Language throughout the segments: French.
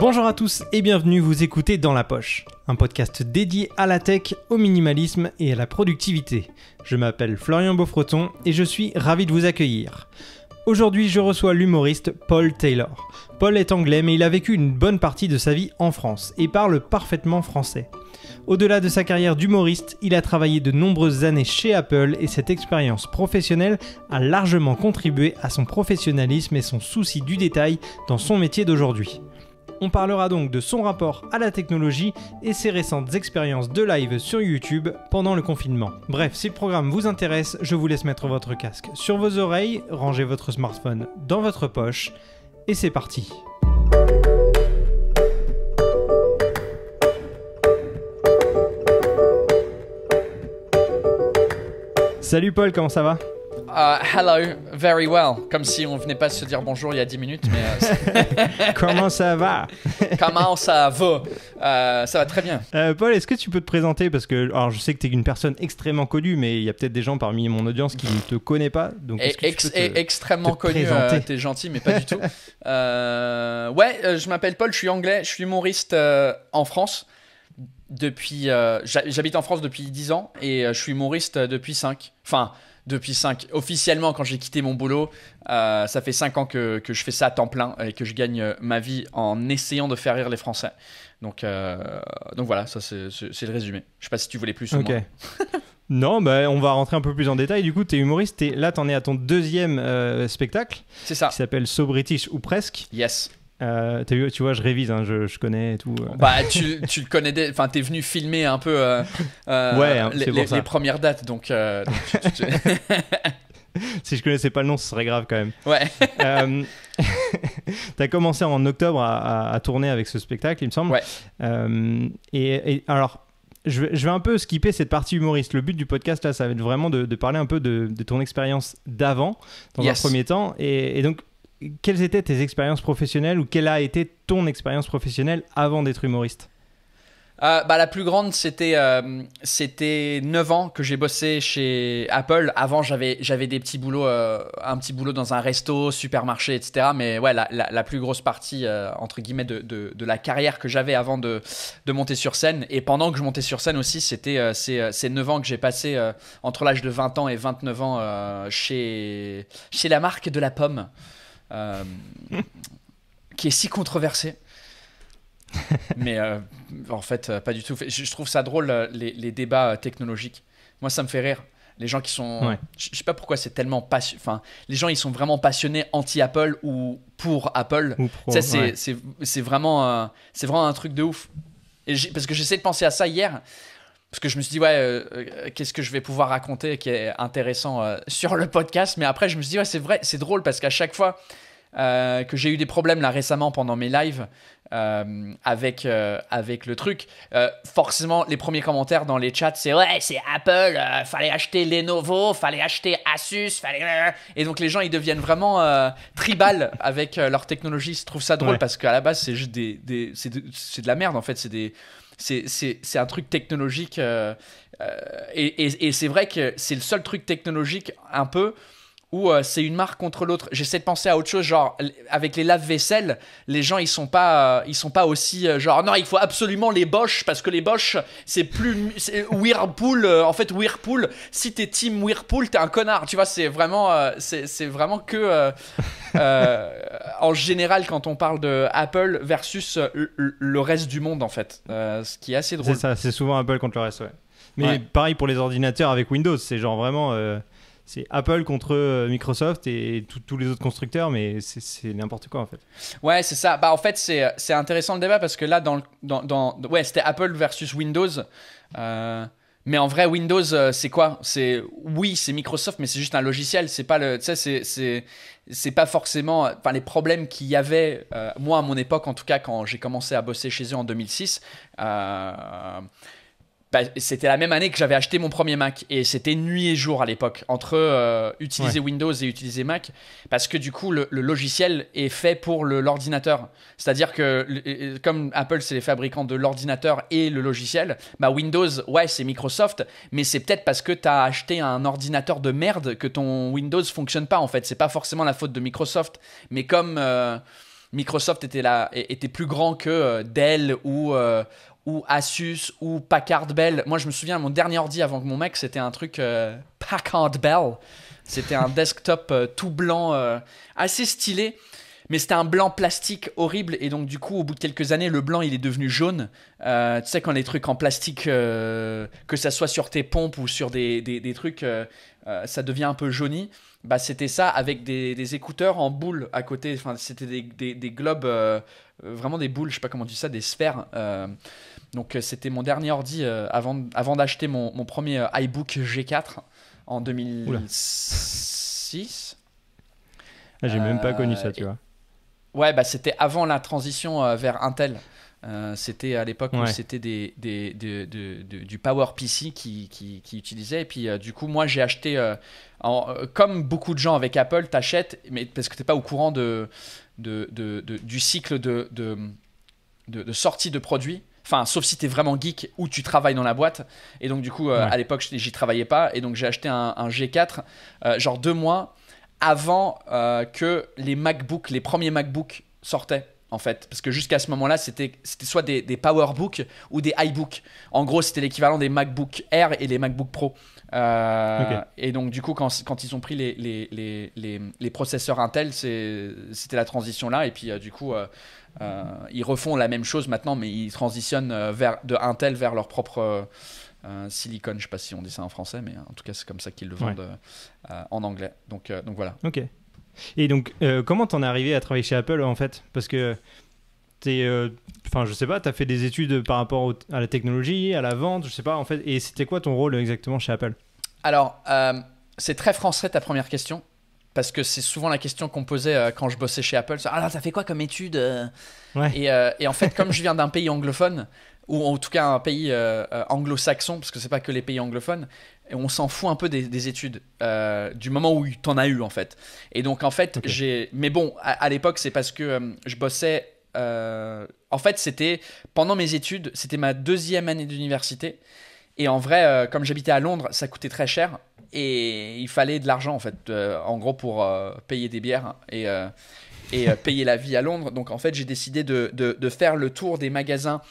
Bonjour à tous et bienvenue, vous écoutez Dans la Poche, un podcast dédié à la tech, au minimalisme et à la productivité. Je m'appelle Florian Beaufreton et je suis ravi de vous accueillir. Aujourd'hui, je reçois l'humoriste Paul Taylor. Paul est anglais, mais il a vécu une bonne partie de sa vie en France et parle parfaitement français. Au-delà de sa carrière d'humoriste, il a travaillé de nombreuses années chez Apple et cette expérience professionnelle a largement contribué à son professionnalisme et son souci du détail dans son métier d'aujourd'hui. On parlera donc de son rapport à la technologie et ses récentes expériences de live sur YouTube pendant le confinement. Bref, si le programme vous intéresse, je vous laisse mettre votre casque sur vos oreilles, ranger votre smartphone dans votre poche, et c'est parti. Salut Paul, comment ça va ah, hello, very well. Comme si on venait pas se dire bonjour il y a 10 minutes. Mais, euh, Comment ça va Comment ça va euh, Ça va très bien. Euh, Paul, est-ce que tu peux te présenter Parce que alors, je sais que tu es une personne extrêmement connue, mais il y a peut-être des gens parmi mon audience qui ne te connaissent pas. Donc, est tu extrêmement connu. T'es gentil, mais pas du tout. ouais, je m'appelle Paul, je suis anglais, je suis humoriste en France. Depuis, j'habite en France depuis 10 ans et je suis humoriste depuis 5. Enfin, depuis 5. Officiellement, quand j'ai quitté mon boulot, euh, ça fait 5 ans que, que, je fais ça à temps plein et que je gagne ma vie en essayant de faire rire les Français. Donc, euh, donc voilà, ça c'est le résumé. Je sais pas si tu voulais plus ou moins. Non, mais bah, on va rentrer un peu plus en détail. Du coup, tu es humoriste. Es, là, tu en es à ton deuxième euh, spectacle. C'est ça. Qui s'appelle So British ou presque. Yes. Euh, vu, tu vois, je révise, hein, je, je, connais et tout. Euh. Bah, tu, le connais, enfin, t'es venu filmer un peu euh, hein, les, premières dates, donc. si je connaissais pas le nom, ce serait grave quand même. Ouais. T'as commencé en octobre à, tourner avec ce spectacle, il me semble. Et, alors, je vais, un peu skipper cette partie humoriste. Le but du podcast, là, ça va être vraiment de, parler un peu de, ton expérience d'avant, dans un premier temps. et donc, quelles étaient tes expériences professionnelles ou quelle a été ton expérience professionnelle avant d'être humoriste euh, bah, la plus grande, c'était euh, c'était 9 ans que j'ai bossé chez Apple. Avant, j'avais j'avais des petits boulots, euh, un petit boulot dans un resto, supermarché, etc. Mais ouais, la, la, plus grosse partie entre guillemets de, de, la carrière que j'avais avant de, de monter sur scène et pendant que je montais sur scène aussi, c'était ces, 9 ans que j'ai passé entre l'âge de 20 ans et 29 ans chez chez la marque de la pomme. Euh, qui est si controversé. mais euh, en fait, euh, pas du tout. Je trouve ça drôle, les, débats technologiques. Moi, ça me fait rire. Les gens qui sont. Je sais pas pourquoi c'est tellement passionné. Enfin, les gens, ils sont vraiment passionnés anti-Apple ou pour Apple. c'est vraiment, c'est vraiment un truc de ouf. Et parce que j'essaie de penser à ça hier parce que je me suis dit ouais euh, euh, qu'est-ce que je vais pouvoir raconter qui est intéressant euh, sur le podcast mais après je me suis dit ouais c'est vrai c'est drôle parce qu'à chaque fois que j'ai eu des problèmes là récemment pendant mes lives avec avec le truc forcément les premiers commentaires dans les chats c'est ouais c'est Apple fallait acheter Lenovo fallait acheter Asus fallait et donc les gens ils deviennent vraiment tribal avec leur technologie se trouve ça drôle parce qu'à la base c'est juste des, c'est de la merde en fait c'est des c'est un truc technologique. Euh, euh, et c'est vrai que c'est le seul truc technologique un peu où euh, c'est une marque contre l'autre. J'essaie de penser à autre chose, genre avec les lave-vaisselle, les gens ils sont pas euh, ils sont pas aussi euh, genre non, il faut absolument les Bosch parce que les Bosch c'est plus Whirlpool en fait Whirlpool, si t'es team Whirlpool, t'es un connard, tu vois, c'est vraiment c'est vraiment que en général quand on parle de Apple versus le reste du monde en fait, ce qui est assez drôle. C'est ça, c'est souvent Apple contre le reste, ouais. Mais pareil pour les ordinateurs avec Windows, c'est genre vraiment c'est Apple contre euh, Microsoft et tous les autres constructeurs, mais c'est n'importe quoi en fait. Ouais, c'est ça. Bah, en fait, c'est euh, intéressant le débat parce que là, dans, dans, ouais, c'était Apple versus Windows. Euh, mais en vrai, Windows, c'est quoi C'est oui, c'est Microsoft, mais c'est juste un logiciel. C'est pas le, tu sais, c'est pas forcément. Enfin, les problèmes qu'il y avait, moi à mon époque, en tout cas, quand j'ai commencé à bosser chez eux en 2006. Euh, bah, c'était la même année que j'avais acheté mon premier Mac et c'était nuit et jour à l'époque entre euh, utiliser Windows et utiliser Mac parce que du coup le, logiciel est fait pour l'ordinateur c'est-à-dire que comme Apple c'est les fabricants de l'ordinateur et le logiciel bah Windows ouais c'est Microsoft mais c'est peut-être parce que tu as acheté un ordinateur de merde que ton Windows fonctionne pas en fait c'est pas forcément la faute de Microsoft mais comme euh, Microsoft était là était plus grand que euh, Dell ou ou Asus ou Packard Bell. Moi, je me souviens, mon dernier ordi avant que mon mec, c'était un truc euh, Packard Bell. C'était un desktop euh, tout blanc, euh, assez stylé, mais c'était un blanc plastique horrible. Et donc, du coup, au bout de quelques années, le blanc, il est devenu jaune. tu sais, quand les trucs en plastique, que ça soit sur tes pompes ou sur des, des trucs, ça devient un peu jauni bah, c'était ça avec des, écouteurs en boule à côté. Enfin, c'était des, des, globes, euh, euh, vraiment des boules, je sais pas comment tu dit ça, des sphères. Euh, donc c'était mon dernier ordi avant, avant d'acheter mon, mon, premier iBook G4 en 2006. Ah, j'ai même pas connu ça, tu vois. Ouais, bah c'était avant la transition vers Intel. Euh, c'était à l'époque où c'était des, du Power PC qui, qui, utilisait. Et puis, euh, du coup, moi, j'ai acheté, euh, comme beaucoup de gens avec Apple, t'achètes, mais parce que t'es pas au courant de, du cycle de, de, sortie de produits. Enfin, sauf si t'es vraiment geek ou tu travailles dans la boîte. Et donc, du coup, à l'époque, j'y travaillais pas. Et donc, j'ai acheté un, un G4, genre deux mois avant que les MacBook, les premiers MacBook sortaient en fait. Parce que jusqu'à ce moment-là, c'était soit des, des PowerBook ou des iBook. En gros, c'était l'équivalent des MacBook Air et les MacBook Pro. Euh, et donc, du coup, quand, quand ils ont pris les, les, processeurs Intel, c'était la transition là. Et puis, euh, du coup, euh, ils refont la même chose maintenant, mais ils transitionnent vers, de Intel vers leur propre silicone. Je ne sais pas si on dit ça en français, mais en tout cas, c'est comme ça qu'ils le vendent en anglais. Donc, donc voilà. Ok. Et donc, euh, comment t'en es arrivé à travailler chez Apple en fait Parce que t'es, euh, enfin, je sais pas, t'as fait des études par rapport à la technologie, à la vente, je sais pas en fait. Et c'était quoi ton rôle exactement chez Apple Alors, euh, c'est très français ta première question, parce que c'est souvent la question qu'on posait quand je bossais chez Apple. Ah, t'as fait quoi comme étude et, en fait, comme je viens d'un pays anglophone, ou en tout cas un pays anglo-saxon, parce que c'est pas que les pays anglophones, et on s'en fout un peu des, études, euh, du moment où tu en as eu en fait. Et donc en fait, j'ai. Mais bon, à, l'époque, c'est parce que euh, je bossais. Euh, en fait, c'était pendant mes études, c'était ma deuxième année d'université. Et en vrai, comme j'habitais à Londres, ça coûtait très cher et il fallait de l'argent en fait, en gros pour payer des bières hein, et payer la vie à Londres. Donc en fait, j'ai décidé de, de, faire le tour des magasins.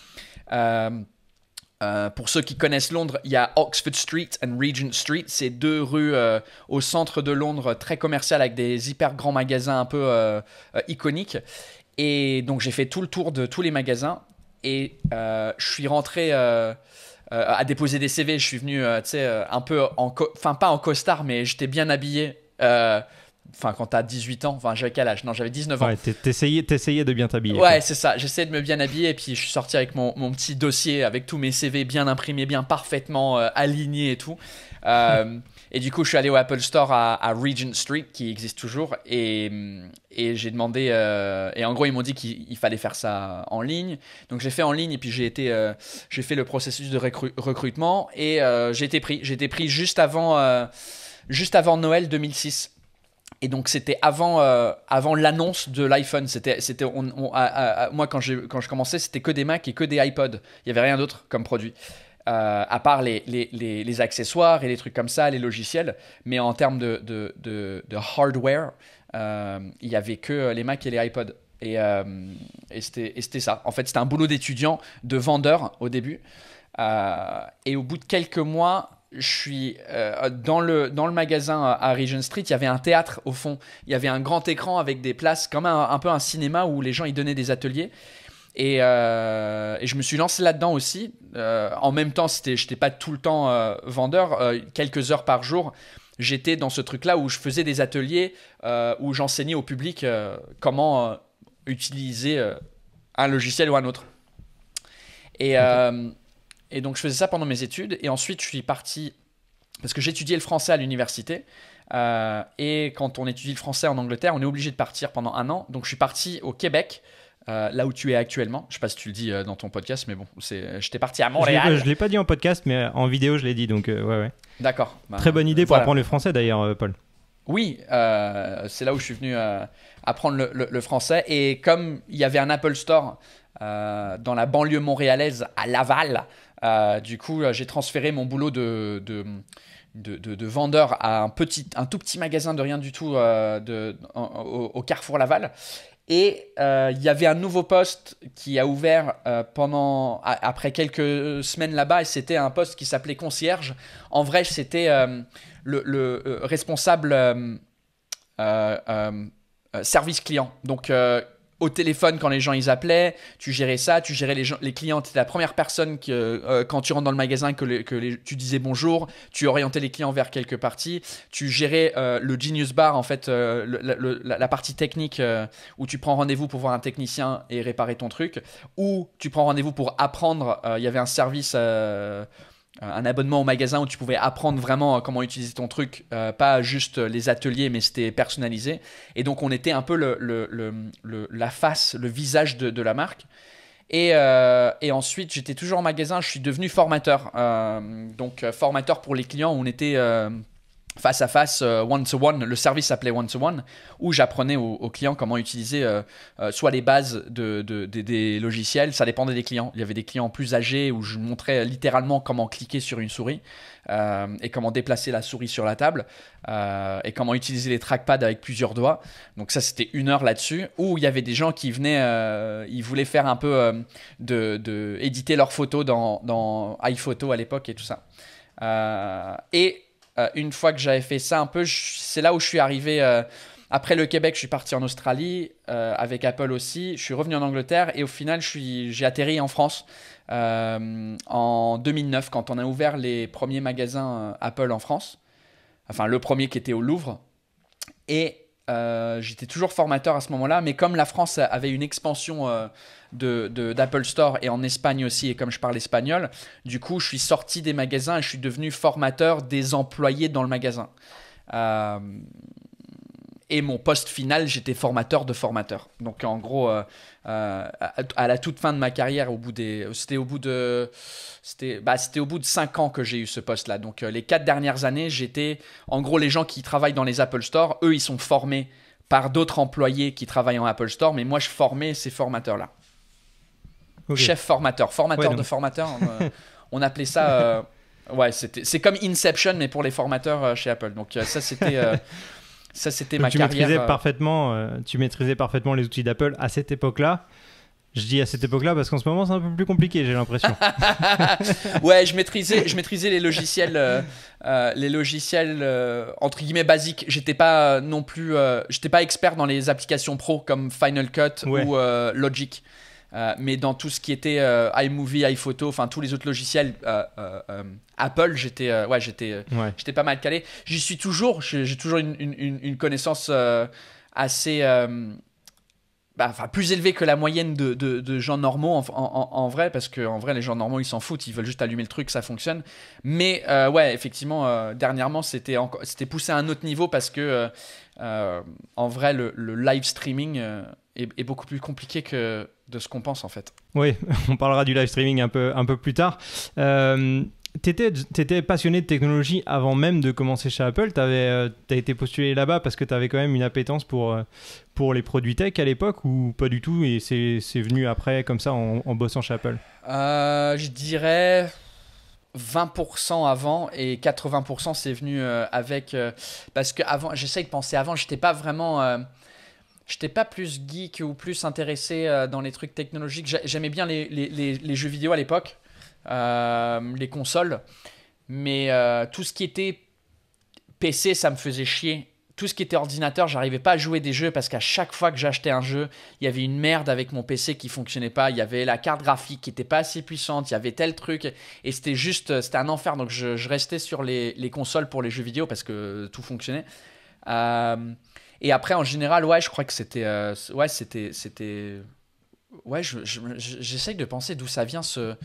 Euh, pour ceux qui connaissent Londres, il y a Oxford Street et Regent Street. C'est deux rues euh, au centre de Londres, très commerciales, avec des hyper grands magasins un peu euh, iconiques. Et donc j'ai fait tout le tour de tous les magasins et je suis rentré à déposer des CV. Je suis venu, tu sais, un peu en, enfin pas en costard, mais j'étais bien habillé. Enfin, quand t'as 18 ans, enfin, j'avais quel âge Non, j'avais 19 ans. Ouais, t'essayais, de bien t'habiller. Ouais, c'est ça. J'essayais de me bien habiller et puis je suis sorti avec mon, petit dossier, avec tous mes CV bien imprimés, bien parfaitement euh, alignés et tout. Euh, et du coup, je suis allé au Apple Store à, Regent Street, qui existe toujours, et, j'ai demandé. Euh, et en gros, ils m'ont dit qu'il fallait faire ça en ligne. Donc, j'ai fait en ligne, et puis j'ai été, j'ai fait le processus de recrutement, et j'ai été pris. J'ai été pris juste avant, juste avant Noël 2006. Et donc c'était avant, euh, avant l'annonce de l'iPhone. C'était, c'était, moi quand, j'ai, quand je commençais, c'était que des Mac et que des iPods. Il n'y avait rien d'autre comme produit. Euh, à part les, les, les, accessoires et les trucs comme ça, les logiciels. Mais en termes de, de, de, hardware, euh, il n'y avait que les Mac et les iPods. Et, c'était, et c'était ça. En fait, c'était un boulot d'étudiant, de vendeur au début. et au bout de quelques mois, je suis euh, dans, le, dans le magasin euh, à Regent Street, il y avait un théâtre au fond, il y avait un grand écran avec des places, comme un, peu un cinéma où les gens y donnaient des ateliers. Euh, et, je me suis lancé là-dedans aussi. en même temps, je n'étais pas tout le temps vendeur, quelques heures par jour. J'étais dans ce truc-là où je faisais des ateliers, où j'enseignais au public comment utiliser un logiciel ou un autre. Et, et donc je faisais ça pendant mes études. Et ensuite je suis parti, parce que j'étudiais le français à l'université. Euh, et quand on étudie le français en Angleterre, on est obligé de partir pendant un an. Donc je suis parti au Québec. Euh, là où tu es actuellement. Je sais pas si tu le dis euh, dans ton podcast, mais bon, c'est, j'étais parti à Montréal. Je l'ai pas dit en podcast, mais en vidéo, je l'ai dit, donc ouais, ouais. D'accord. Bah, Très bonne idée pour apprendre le français d'ailleurs, Paul. Oui, c'est là où je suis venu apprendre le, le, français. Et comme il y avait un Apple Store dans la banlieue montréalaise à Laval, euh, du coup, euh, j'ai transféré mon boulot de, de, vendeur à un, petit, un tout petit magasin de rien du tout euh, au, Carrefour Laval. Et il y avait un nouveau poste qui a ouvert pendant après quelques semaines là-bas et c'était un poste qui s'appelait concierge. En vrai, c'était le, le responsable service client. Donc au téléphone quand les gens ils appelaient, tu gérais ça, tu gérais les, clients, tu étais la première personne que, euh, quand tu rentres dans le magasin que, tu disais bonjour, tu orientais les clients vers quelques parties, tu gérais euh, le Genius Bar, en fait, euh, la, partie technique où tu prends rendez-vous pour voir un technicien et réparer ton truc, ou tu prends rendez-vous pour apprendre, il y avait un service euh, un abonnement au magasin où tu pouvais apprendre vraiment comment utiliser ton truc, euh, pas juste les ateliers, mais c'était personnalisé. Et donc on était un peu le, la face, le visage de, la marque. Euh, et, ensuite, j'étais toujours en magasin, je suis devenu formateur. donc formateur pour les clients, on était face à face, euh, one-to-one, le service s'appelait one-to-one, où j'apprenais aux, clients comment utiliser euh, euh, soit les bases de, des logiciels, ça dépendait des clients. Il y avait des clients plus âgés où je montrais littéralement comment cliquer sur une souris et comment déplacer la souris sur la table et comment utiliser les trackpads avec plusieurs doigts. Donc ça, c'était une heure là-dessus, où il y avait des gens qui venaient, ils voulaient faire un peu de, éditer leurs photos dans, dans iPhoto à l'époque et tout ça. et euh, une fois que j'avais fait ça un peu, c'est là où je suis arrivé. Euh, après le Québec, je suis parti en Australie euh, avec Apple aussi. Je suis revenu en Angleterre et au final, j'ai atterri en France en 2009 quand on a ouvert les premiers magasins Apple en France. Enfin, le premier qui était au Louvre. Et euh, j'étais toujours formateur à ce moment-là, mais comme la France avait une expansion euh, de d'Apple Store et en Espagne aussi, et comme je parle espagnol, du coup, je suis sorti des magasins et je suis devenu formateur des employés dans le magasin. Euh, et mon poste final, j'étais formateur de formateur. Donc en gros, euh, euh, à, la toute fin de ma carrière, au bout des, c'était au bout de, c'était, bah, c'était au bout de cinq ans que j'ai eu ce poste-là. Donc euh, les quatre dernières années, j'étais, en gros, les gens qui travaillent dans les Apple Store, eux, ils sont formés par d'autres employés qui travaillent en Apple Store, mais moi, je formais ces formateurs-là. Chef formateur, formateur de formateur. On, appelait ça. Ouais, c'était, c'est comme Inception, mais pour les formateurs chez Apple. Donc ça, c'était, Ça, c'était ma tu Maîtrisais euh, parfaitement, euh, tu maîtrisais parfaitement les outils d'Apple à cette époque-là. Je dis à cette époque-là parce qu'en ce moment c'est un peu plus compliqué, j'ai l'impression. ouais, je maîtrisais, je maîtrisais les logiciels, euh, les logiciels entre guillemets basiques. J'étais pas non plus, j'étais pas expert dans les applications pro comme Final Cut ou Logic. Euh, mais dans tout ce qui était euh, iMovie, iPhoto, enfin tous les autres logiciels euh, Apple, j'étais ouais, j'étais j'étais pas mal calé. J'y suis toujours, j'ai toujours une, connaissance assez bah, enfin plus élevée que la moyenne de, gens normaux en, vrai, parce que en vrai les gens normaux ils s'en foutent, ils veulent juste allumer le truc, ça fonctionne. Mais ouais, effectivement, dernièrement c'était c'était poussé à un autre niveau parce que en vrai le, live streaming est, est, beaucoup plus compliqué que de ce qu'on pense en fait. Oui, on parlera du live streaming un peu, un peu plus tard. Euh, tu étais, étais, passionné de technologie avant même de commencer chez Apple. Tu euh, as été postulé là-bas parce que tu avais quand même une appétence pour, euh, pour les produits tech à l'époque ou pas du tout et c'est venu après comme ça en, bossant chez Apple euh, Je dirais 20% avant et 80% c'est venu avec... parce que j'essaie de penser avant, j'étais pas vraiment j'étais pas plus geek ou plus intéressé euh, dans les trucs technologiques. J'aimais bien les, jeux vidéo à l'époque, euh, les consoles, mais euh, tout ce qui était PC, ça me faisait chier. Tout ce qui était ordinateur, j'arrivais pas à jouer des jeux parce qu'à chaque fois que j'achetais un jeu, il y avait une merde avec mon PC qui fonctionnait pas. Il y avait la carte graphique qui était pas assez puissante. Il y avait tel truc et c'était juste, c'était un enfer. Donc je, je restais sur les, consoles pour les jeux vidéo parce que tout fonctionnait. Euh, et après, en général, ouais, je crois que c'était. Euh, ouais, c'était. c'était ouais, j'essaye de penser d'où ça vient ce,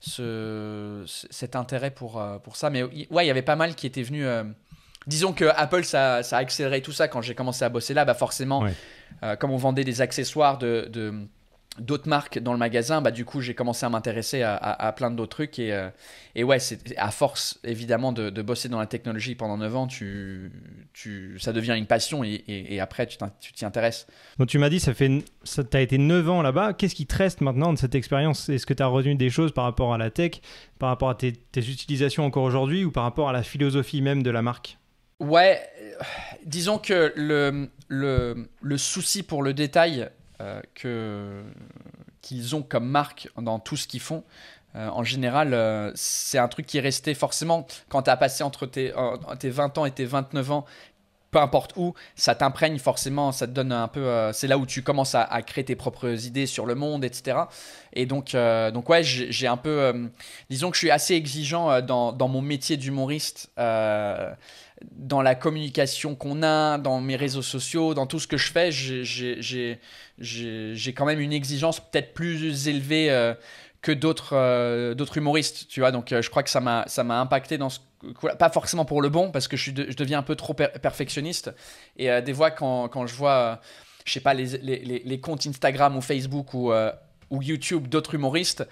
ce, cet intérêt pour, euh, pour ça. Mais ouais, il y avait pas mal qui étaient venus. Euh, disons que Apple, ça, ça, a accéléré tout ça quand j'ai commencé à bosser là. Bah forcément, comme on vendait des accessoires de d'autres marques dans le magasin, bah, du coup, j'ai commencé à m'intéresser à, plein d'autres trucs. Et, euh, et ouais, c'est, à force, évidemment, de, bosser dans la technologie pendant 9 ans, tu, tu, ça devient une passion et, après, tu, t'y intéresses. Donc, tu m'as dit, ça fait, ça, as été 9 ans là-bas. Qu'est-ce qui te reste maintenant de cette expérience Est-ce que tu as retenu des choses par rapport à la tech, par rapport à tes, utilisations encore aujourd'hui ou par rapport à la philosophie même de la marque Ouais, euh, disons que le, le, le souci pour le détail euh, que, qu'ils ont comme marque dans tout ce qu'ils font. Euh, en général, euh, c'est un truc qui est resté forcément quand tu as passé entre tes, 20 ans et tes 29 ans, peu importe où, ça t'imprègne forcément, ça te donne un peu. c'est là où tu commences à, créer tes propres idées sur le monde, etc. Et donc, donc ouais, j'ai un peu. disons que je suis assez exigeant dans, dans mon métier d'humoriste dans la communication qu'on a, dans mes réseaux sociaux, dans tout ce que je fais, j'ai quand même une exigence peut-être plus élevée euh, que euh, d'autres humoristes, tu vois. Donc euh, je crois que ça m'a impacté dans pas forcément pour le bon parce que je, je deviens un peu trop perfectionniste et des fois quand, quand je vois je sais pas les, les, les, comptes Instagram ou Facebook ou ou YouTube d'autres humoristes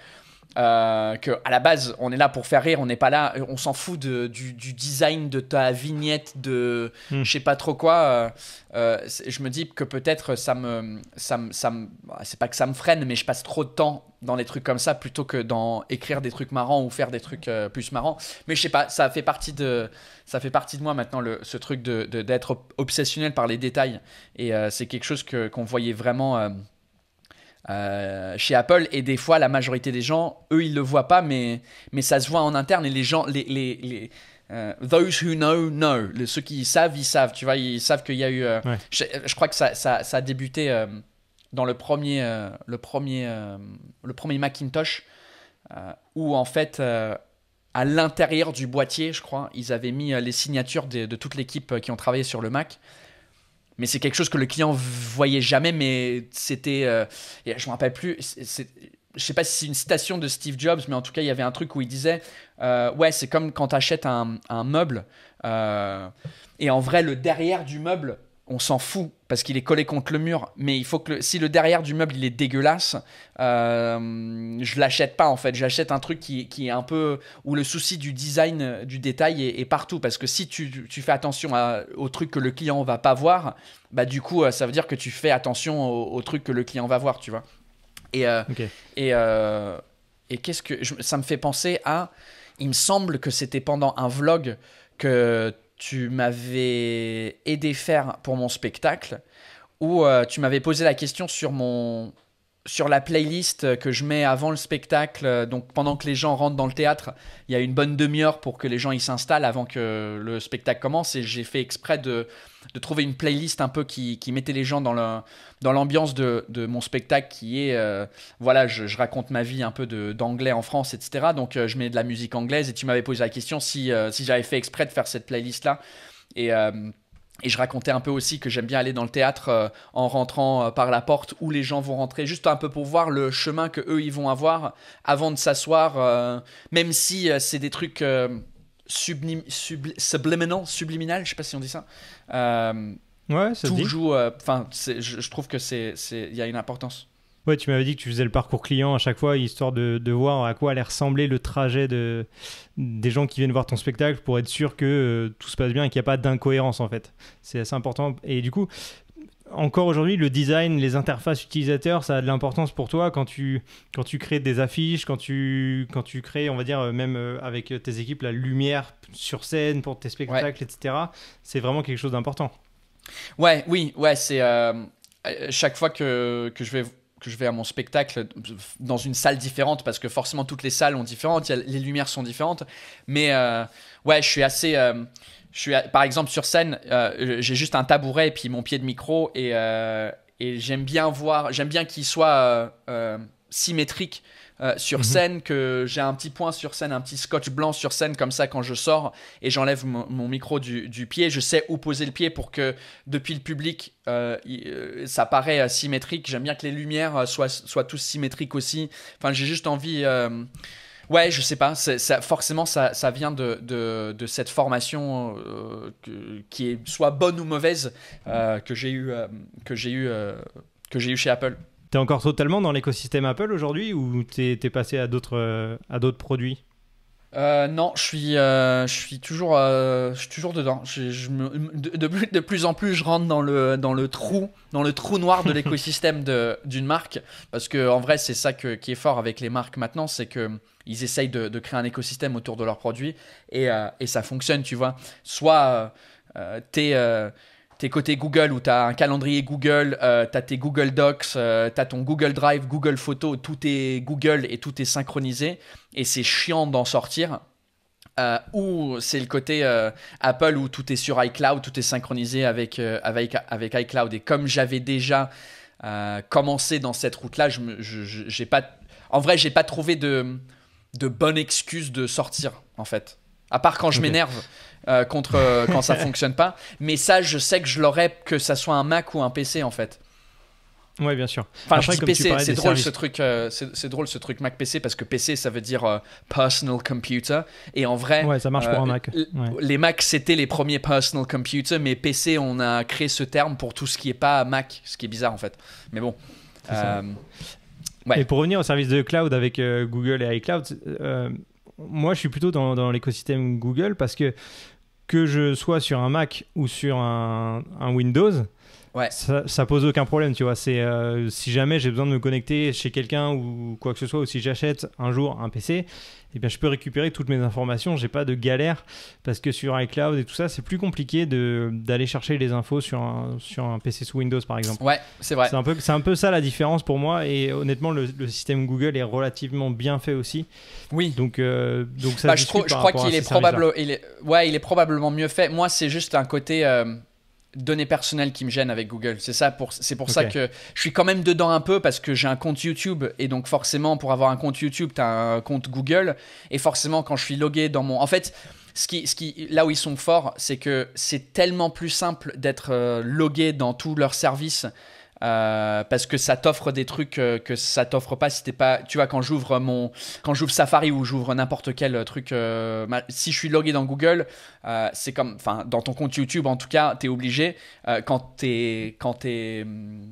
euh, que à la base, on est là pour faire rire, on n'est pas là, euh, on s'en fout du, design de ta vignette, de hmm. je sais pas trop quoi. Euh, euh, je me dis que peut-être ça me, ça me, bah, c'est pas que ça me freine, mais je passe trop de temps dans les trucs comme ça plutôt que dans écrire des trucs marrants ou faire des trucs plus marrants. Mais je sais pas, ça fait partie de, ça fait partie de moi maintenant ce truc d'être obsessionnel par les détails et c'est quelque chose que qu'on voyait vraiment euh, chez Apple. Et des fois, la majorité des gens, eux, ils le voient pas, mais, mais ça se voit en interne. Et les gens, les, les, euh, those who know, know. ceux qui savent, ils savent. Tu vois, ils savent qu'il y a eu. Euh, je, crois que ça, ça, a débuté dans le premier, le premier, le premier Macintosh, où en fait. à l'intérieur du boîtier, je crois, ils avaient mis les signatures de toute l'équipe qui ont travaillé sur le Mac. Mais c'est quelque chose que le client voyait jamais, mais c'était. Euh, et je me rappelle plus. C'est, je sais pas si c'est une citation de Steve Jobs, mais en tout cas, il y avait un truc où il disait euh, Ouais, c'est comme quand tu achètes un, meuble, euh, et en vrai, le derrière du meuble, on s'en fout parce qu'il est collé contre le mur, mais il faut que si le derrière du meuble il est dégueulasse, euh, je l'achète pas en fait. J'achète un truc qui, est un peu où le souci du design, du détail est, partout. Parce que si tu, fais attention au truc que le client va pas voir, bah du coup euh, ça veut dire que tu fais attention au, truc que le client va voir, tu vois. Et euh, et, euh, et qu'est-ce que ça me fait penser à Il me semble que c'était pendant un vlog que tu m'avais aidé faire pour mon spectacle, ou euh, tu m'avais posé la question sur mon sur la playlist que je mets avant le spectacle, euh, donc pendant que les gens rentrent dans le théâtre, il y a une bonne demi-heure pour que les gens s'installent avant que le spectacle commence. Et j'ai fait exprès de, trouver une playlist un peu qui, mettait les gens dans l'ambiance de, mon spectacle qui est, euh, voilà, je, raconte ma vie un peu d'anglais en France, etc. Donc euh, je mets de la musique anglaise et tu m'avais posé la question si, si j'avais fait exprès de faire cette playlist-là. Et et je racontais un peu aussi que j'aime bien aller dans le théâtre euh, en rentrant euh, par la porte où les gens vont rentrer, juste un peu pour voir le chemin que eux ils vont avoir avant de s'asseoir, euh, même si c'est des trucs subliminaux, subli subliminal, subliminal, je sais pas si on dit ça. ouais, ça joue. Enfin, je, je trouve que c'est, il y a une importance. Ouais, tu m'avais dit que tu faisais le parcours client à chaque fois, histoire de, de, voir à quoi allait ressembler le trajet de, des gens qui viennent voir ton spectacle pour être sûr que euh, tout se passe bien et qu'il n'y a pas d'incohérence en fait. C'est assez important. Et du coup, encore aujourd'hui, le design, les interfaces utilisateurs, ça a de l'importance pour toi quand tu, quand tu crées des affiches, quand tu, quand tu crées, on va dire, euh, même euh, avec tes équipes, la lumière sur scène pour tes spectacles, etc. C'est vraiment quelque chose d'important. Ouais, oui, ouais, c'est. chaque fois que, que je vais que je vais à mon spectacle dans une salle différente parce que forcément toutes les salles ont différentes, les lumières sont différentes. Mais euh, ouais, je suis assez. Euh, je suis, par exemple, sur scène, euh, j'ai juste un tabouret et puis mon pied de micro et, et j'aime bien voir, j'aime bien qu'il soit symétrique. Euh, sur mhm. scène, que j'ai un petit point sur scène, un petit scotch blanc sur scène comme ça quand je sors et j'enlève mon, micro du, pied. Je sais où poser le pied pour que depuis le public, euh, euh, ça paraît symétrique. J'aime bien que les lumières soient, soient tous symétriques aussi. Enfin, j'ai juste envie... Ouais, je sais pas. Ça, forcément, ça, vient de, cette formation qui est soit bonne ou mauvaise que j'ai eu, eu, que j'ai eu chez Apple. T'es encore totalement dans l'écosystème Apple aujourd'hui ou t'es es passé à d'autres euh, à d'autres produits euh, non, je suis, euh, je suis toujours, toujours dedans. de, plus, en plus, je rentre dans le, dans le trou, dans le trou noir de l'écosystème d'une marque, parce que en vrai, c'est ça qui est fort avec les marques maintenant, c'est que ils essayent de, créer un écosystème autour de leurs produits et, et ça fonctionne, tu vois. Soit tu t'es t'es côté Google où t'as un calendrier Google, euh, t'as tes Google Docs, euh, t'as ton Google Drive, Google Photos, tout est Google et tout est synchronisé et c'est chiant d'en sortir. Euh, ou c'est le côté Apple où tout est sur iCloud, tout est synchronisé avec, avec, iCloud. Et comme j'avais déjà commencé dans cette route-là, je, je, je pas, en vrai, j'ai pas trouvé de, de bonne excuse de sortir, en fait. À part quand je m'énerve. Euh, contre euh, quand ça fonctionne pas. Mais ça, je sais que je l'aurais, que ça soit un Mac ou un PC en fait. Ouais, bien sûr. Enfin, c'est drôle ce truc, euh, c'est drôle ce truc Mac PC parce que PC ça veut dire personal computer et en vrai. Ouais, ça marche pour un Mac. Les Mac c'était les premiers personal computer, mais PC on a créé ce terme pour tout ce qui est pas Mac, ce qui est bizarre en fait. Mais bon. Et pour revenir au service de cloud avec Google et iCloud, moi je suis plutôt dans, dans l'écosystème Google parce que que je sois sur un Mac ou sur un, Windows, ça, ça, pose aucun problème, tu vois. C'est euh, si jamais j'ai besoin de me connecter chez quelqu'un ou quoi que ce soit, ou si j'achète un jour un PC, eh bien, je peux récupérer toutes mes informations. J'ai pas de galère parce que sur iCloud et tout ça, c'est plus compliqué d'aller chercher les infos sur un, sur un PC sous Windows, par exemple. Ouais, c'est vrai. C'est un, peu, un peu ça la différence pour moi. Et honnêtement, le, système Google est relativement bien fait aussi. Oui. Donc, euh, donc ça. Bah, je, trouve, je crois qu'il est probablement, est, ouais, il est probablement mieux fait. Moi, c'est juste un côté. Euh, données personnelles qui me gênent avec Google. C'est ça pour c'est pour ça que je suis quand même dedans un peu parce que j'ai un compte YouTube et donc forcément pour avoir un compte YouTube, tu as un compte Google et forcément quand je suis logué dans mon en fait ce qui, ce qui, là où ils sont forts, c'est que c'est tellement plus simple d'être euh, logué dans tous leurs services euh, parce que ça t'offre des trucs euh, que ça t'offre pas si t'es pas. Tu vois, quand j'ouvre mon, quand j'ouvre Safari ou j'ouvre n'importe quel euh, truc, si je suis logué dans Google, c'est comme, enfin, dans ton compte YouTube en tout cas, t'es obligé quand t'es, quand t'es, mm,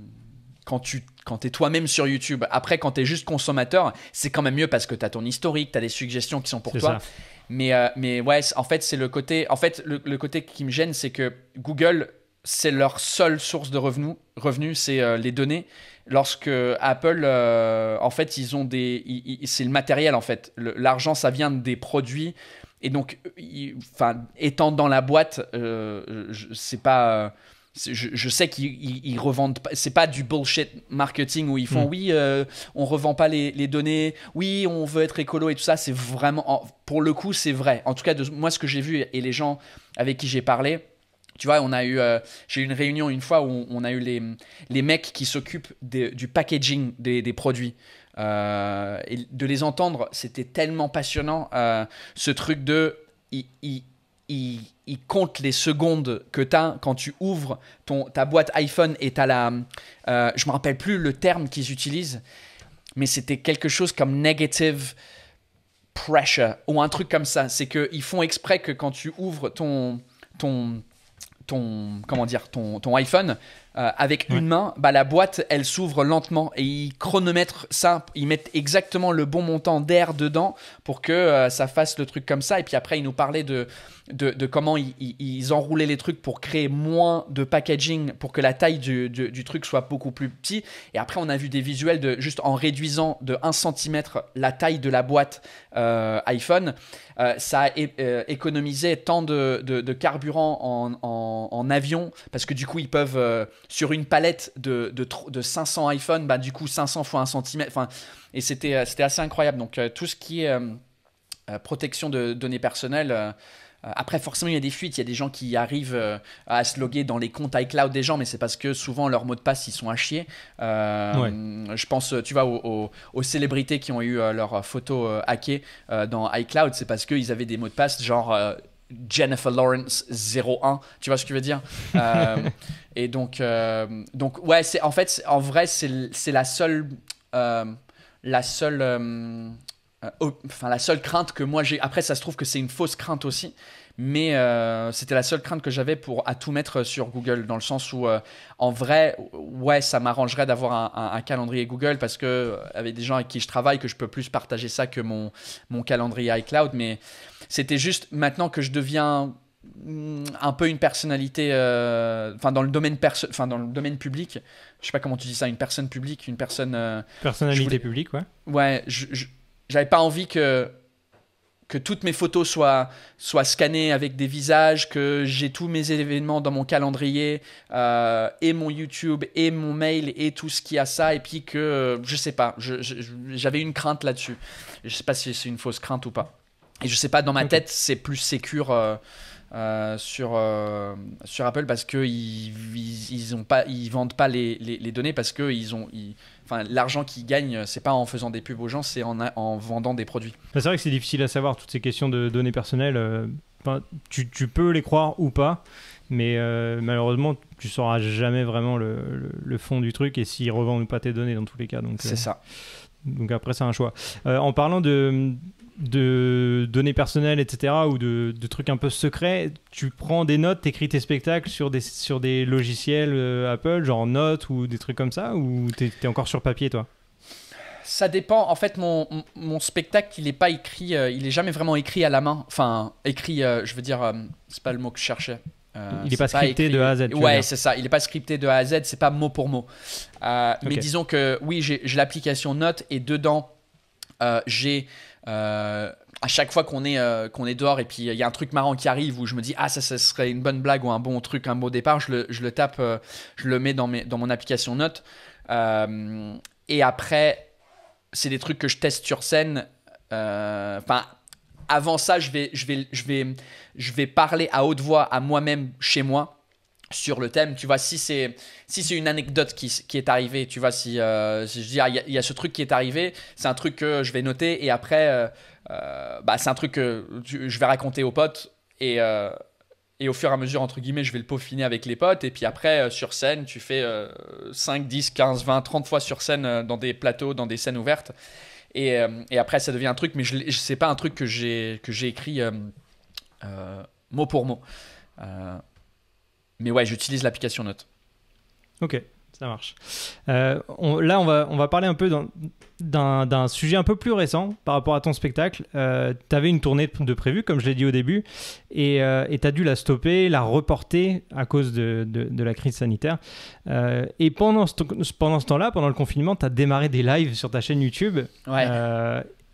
quand tu quand es toi-même sur YouTube. Après, quand t'es juste consommateur, c'est quand même mieux parce que t'as ton historique, t'as des suggestions qui sont pour toi. Mais, mais ouais, en fait, c'est le côté, en fait, le côté qui me gêne, c'est que Google, c'est leur seule source de revenus, revenus c'est euh, les données. Lorsque Apple, euh, en fait, ils ont des, c'est le matériel en fait. L'argent, ça vient des produits. Et donc, enfin, étant dans la boîte, euh, c'est pas. Je, sais qu'ils revendent c'est pas du bullshit marketing où ils font mm. oui, on on revend pas les, les, données, oui, on veut être écolo et tout ça. C'est vraiment, pour le coup, c'est vrai. En tout cas, de, moi, ce que j'ai vu et les gens avec qui j'ai parlé, tu vois, on a eu, euh, j'ai eu une réunion une fois où on a eu les, les mecs qui s'occupent du packaging des, des produits. Euh, et de les entendre, c'était tellement passionnant. Euh, ce truc de, Ils comptent compte les secondes que tu as quand tu ouvres ton, ta boîte iPhone et tu as la. Je je me rappelle plus le terme qu'ils utilisent, mais c'était quelque chose comme negative pressure ou un truc comme ça. C'est qu'ils font exprès que quand tu ouvres ton, ton, ton comment dire ton, ton iPhone euh, avec une main, bah, la boîte, elle s'ouvre lentement et ils chronomètrent ça. Ils mettent exactement le bon montant d'air dedans pour que euh, ça fasse le truc comme ça. Et puis après, ils nous parlaient de, de, comment ils, ils, enroulaient les trucs pour créer moins de packaging, pour que la taille du, du, truc soit beaucoup plus petit. Et après, on a vu des visuels de juste en réduisant de 1 cm la taille de la boîte euh, iPhone. ça a économisé tant de, de, carburant en, en, en, avion parce que du coup, ils peuvent sur une palette de, de, 500 iPhone, bah, du coup 500 fois 1 cm. et euh, c'était assez incroyable. Donc euh, tout ce qui est euh, protection de données personnelles. Après, forcément, il y a des fuites. Il y a des gens qui arrivent à se loguer dans les comptes iCloud des gens, mais c'est parce que souvent leurs mots de passe, ils sont à chier. Je pense, tu vois, aux, célébrités qui ont eu leurs photos hackées dans iCloud, c'est parce qu'ils avaient des mots de passe genre Jennifer Lawrence 01. Tu vois ce que je veux dire euh, Et donc, euh, donc ouais, c'est en fait, en vrai, c'est la seule, euh, la seule euh, enfin, la seule crainte que moi j'ai. Après, ça se trouve que c'est une fausse crainte aussi, mais euh, c'était la seule crainte que j'avais pour à tout mettre sur Google, dans le sens où, euh, en vrai, ouais, ça m'arrangerait d'avoir un, calendrier Google parce que avec des gens avec qui je travaille, que je peux plus partager ça que mon, mon calendrier iCloud. Mais c'était juste maintenant que je deviens mm, un peu une personnalité, enfin dans le domaine enfin dans le domaine public, je sais pas comment tu dis ça, une personne publique, une personne. Personnalité publique, ouais. Ouais, je j'avais pas envie que que toutes mes photos soient, soient scannées avec des visages, que j'ai tous mes événements dans mon calendrier, euh, et mon YouTube, et mon mail, et tout ce qui a ça, et puis que, euh, je sais pas, j'avais une crainte là-dessus. Je sais pas si c'est une fausse crainte ou pas. Et je sais pas, dans ma tête, c'est plus sécure. Euh, euh, sur, euh, sur Apple parce qu'ils ils, pas, ils vendent pas les, données parce que ils ont, enfin, l'argent qu'ils gagnent, c'est pas en faisant des pubs aux gens, c'est en, vendant des produits. Bah, c'est vrai que c'est difficile à savoir toutes ces questions de données personnelles. Euh, tu, peux les croire ou pas, mais malheureusement, tu sauras jamais vraiment le, fond du truc et s'ils revendent ou pas tes données dans tous les cas. Donc, c'est ça. Donc après, c'est un choix. Euh, en parlant de, données personnelles, etc., ou de, trucs un peu secrets, tu prends des notes, t'écris tes spectacles sur des, sur des logiciels euh, Apple, genre Notes ou des trucs comme ça, ou t'es es encore sur papier, toi ça dépend. En fait, mon, spectacle, il n'est pas écrit, euh, il est jamais vraiment écrit à la main. Enfin, écrit, je veux dire, c'est pas le mot que je cherchais. Euh, il n'est pas, scripté de A à Z. Ouais, c'est ça. Il n'est pas scripté de A à Z. C'est pas mot pour mot. Euh, mais disons que oui, j'ai l'application Note et dedans, euh, j'ai à chaque fois qu'on est, qu'on est dehors et puis il y a un truc marrant qui arrive où je me dis ah ça, ça serait une bonne blague ou un bon truc, un beau départ, je le, je le tape, je le mets dans, mes, dans mon application Note. et après, c'est des trucs que je teste sur scène. Enfin avant ça, je vais, je vais, je vais, je vais parler à haute voix à moi-même chez moi sur le thème. Tu vois, si c'est si c'est une anecdote qui, qui, est arrivée, tu vois, si, euh, si je dis ah, il y, a ce truc qui est arrivé, c'est un truc que je vais noter et après, euh, euh, bah, c'est un truc que je vais raconter aux potes et euh, et au fur et à mesure, entre guillemets, je vais le peaufiner avec les potes. Et puis après, sur scène, tu fais 5, 10, 15, 20, 30 fois sur scène dans des plateaux, dans des scènes ouvertes. Euh, et, après, ça devient un truc, mais je, c'est pas un truc que j'ai, que j'ai écrit euh, euh, mot pour mot. mais ouais, j'utilise l'application Note. Ok marche. Euh, là, on va, on va parler un peu d'un sujet un peu plus récent par rapport à ton spectacle. Euh, tu avais une tournée de, prévu, prévue, comme je l'ai dit au début, et euh, t'as tu as dû la stopper, la reporter à cause de, la crise sanitaire. Euh, et pendant ce, pendant ce temps-là, pendant le confinement, tu as démarré des lives sur ta chaîne YouTube.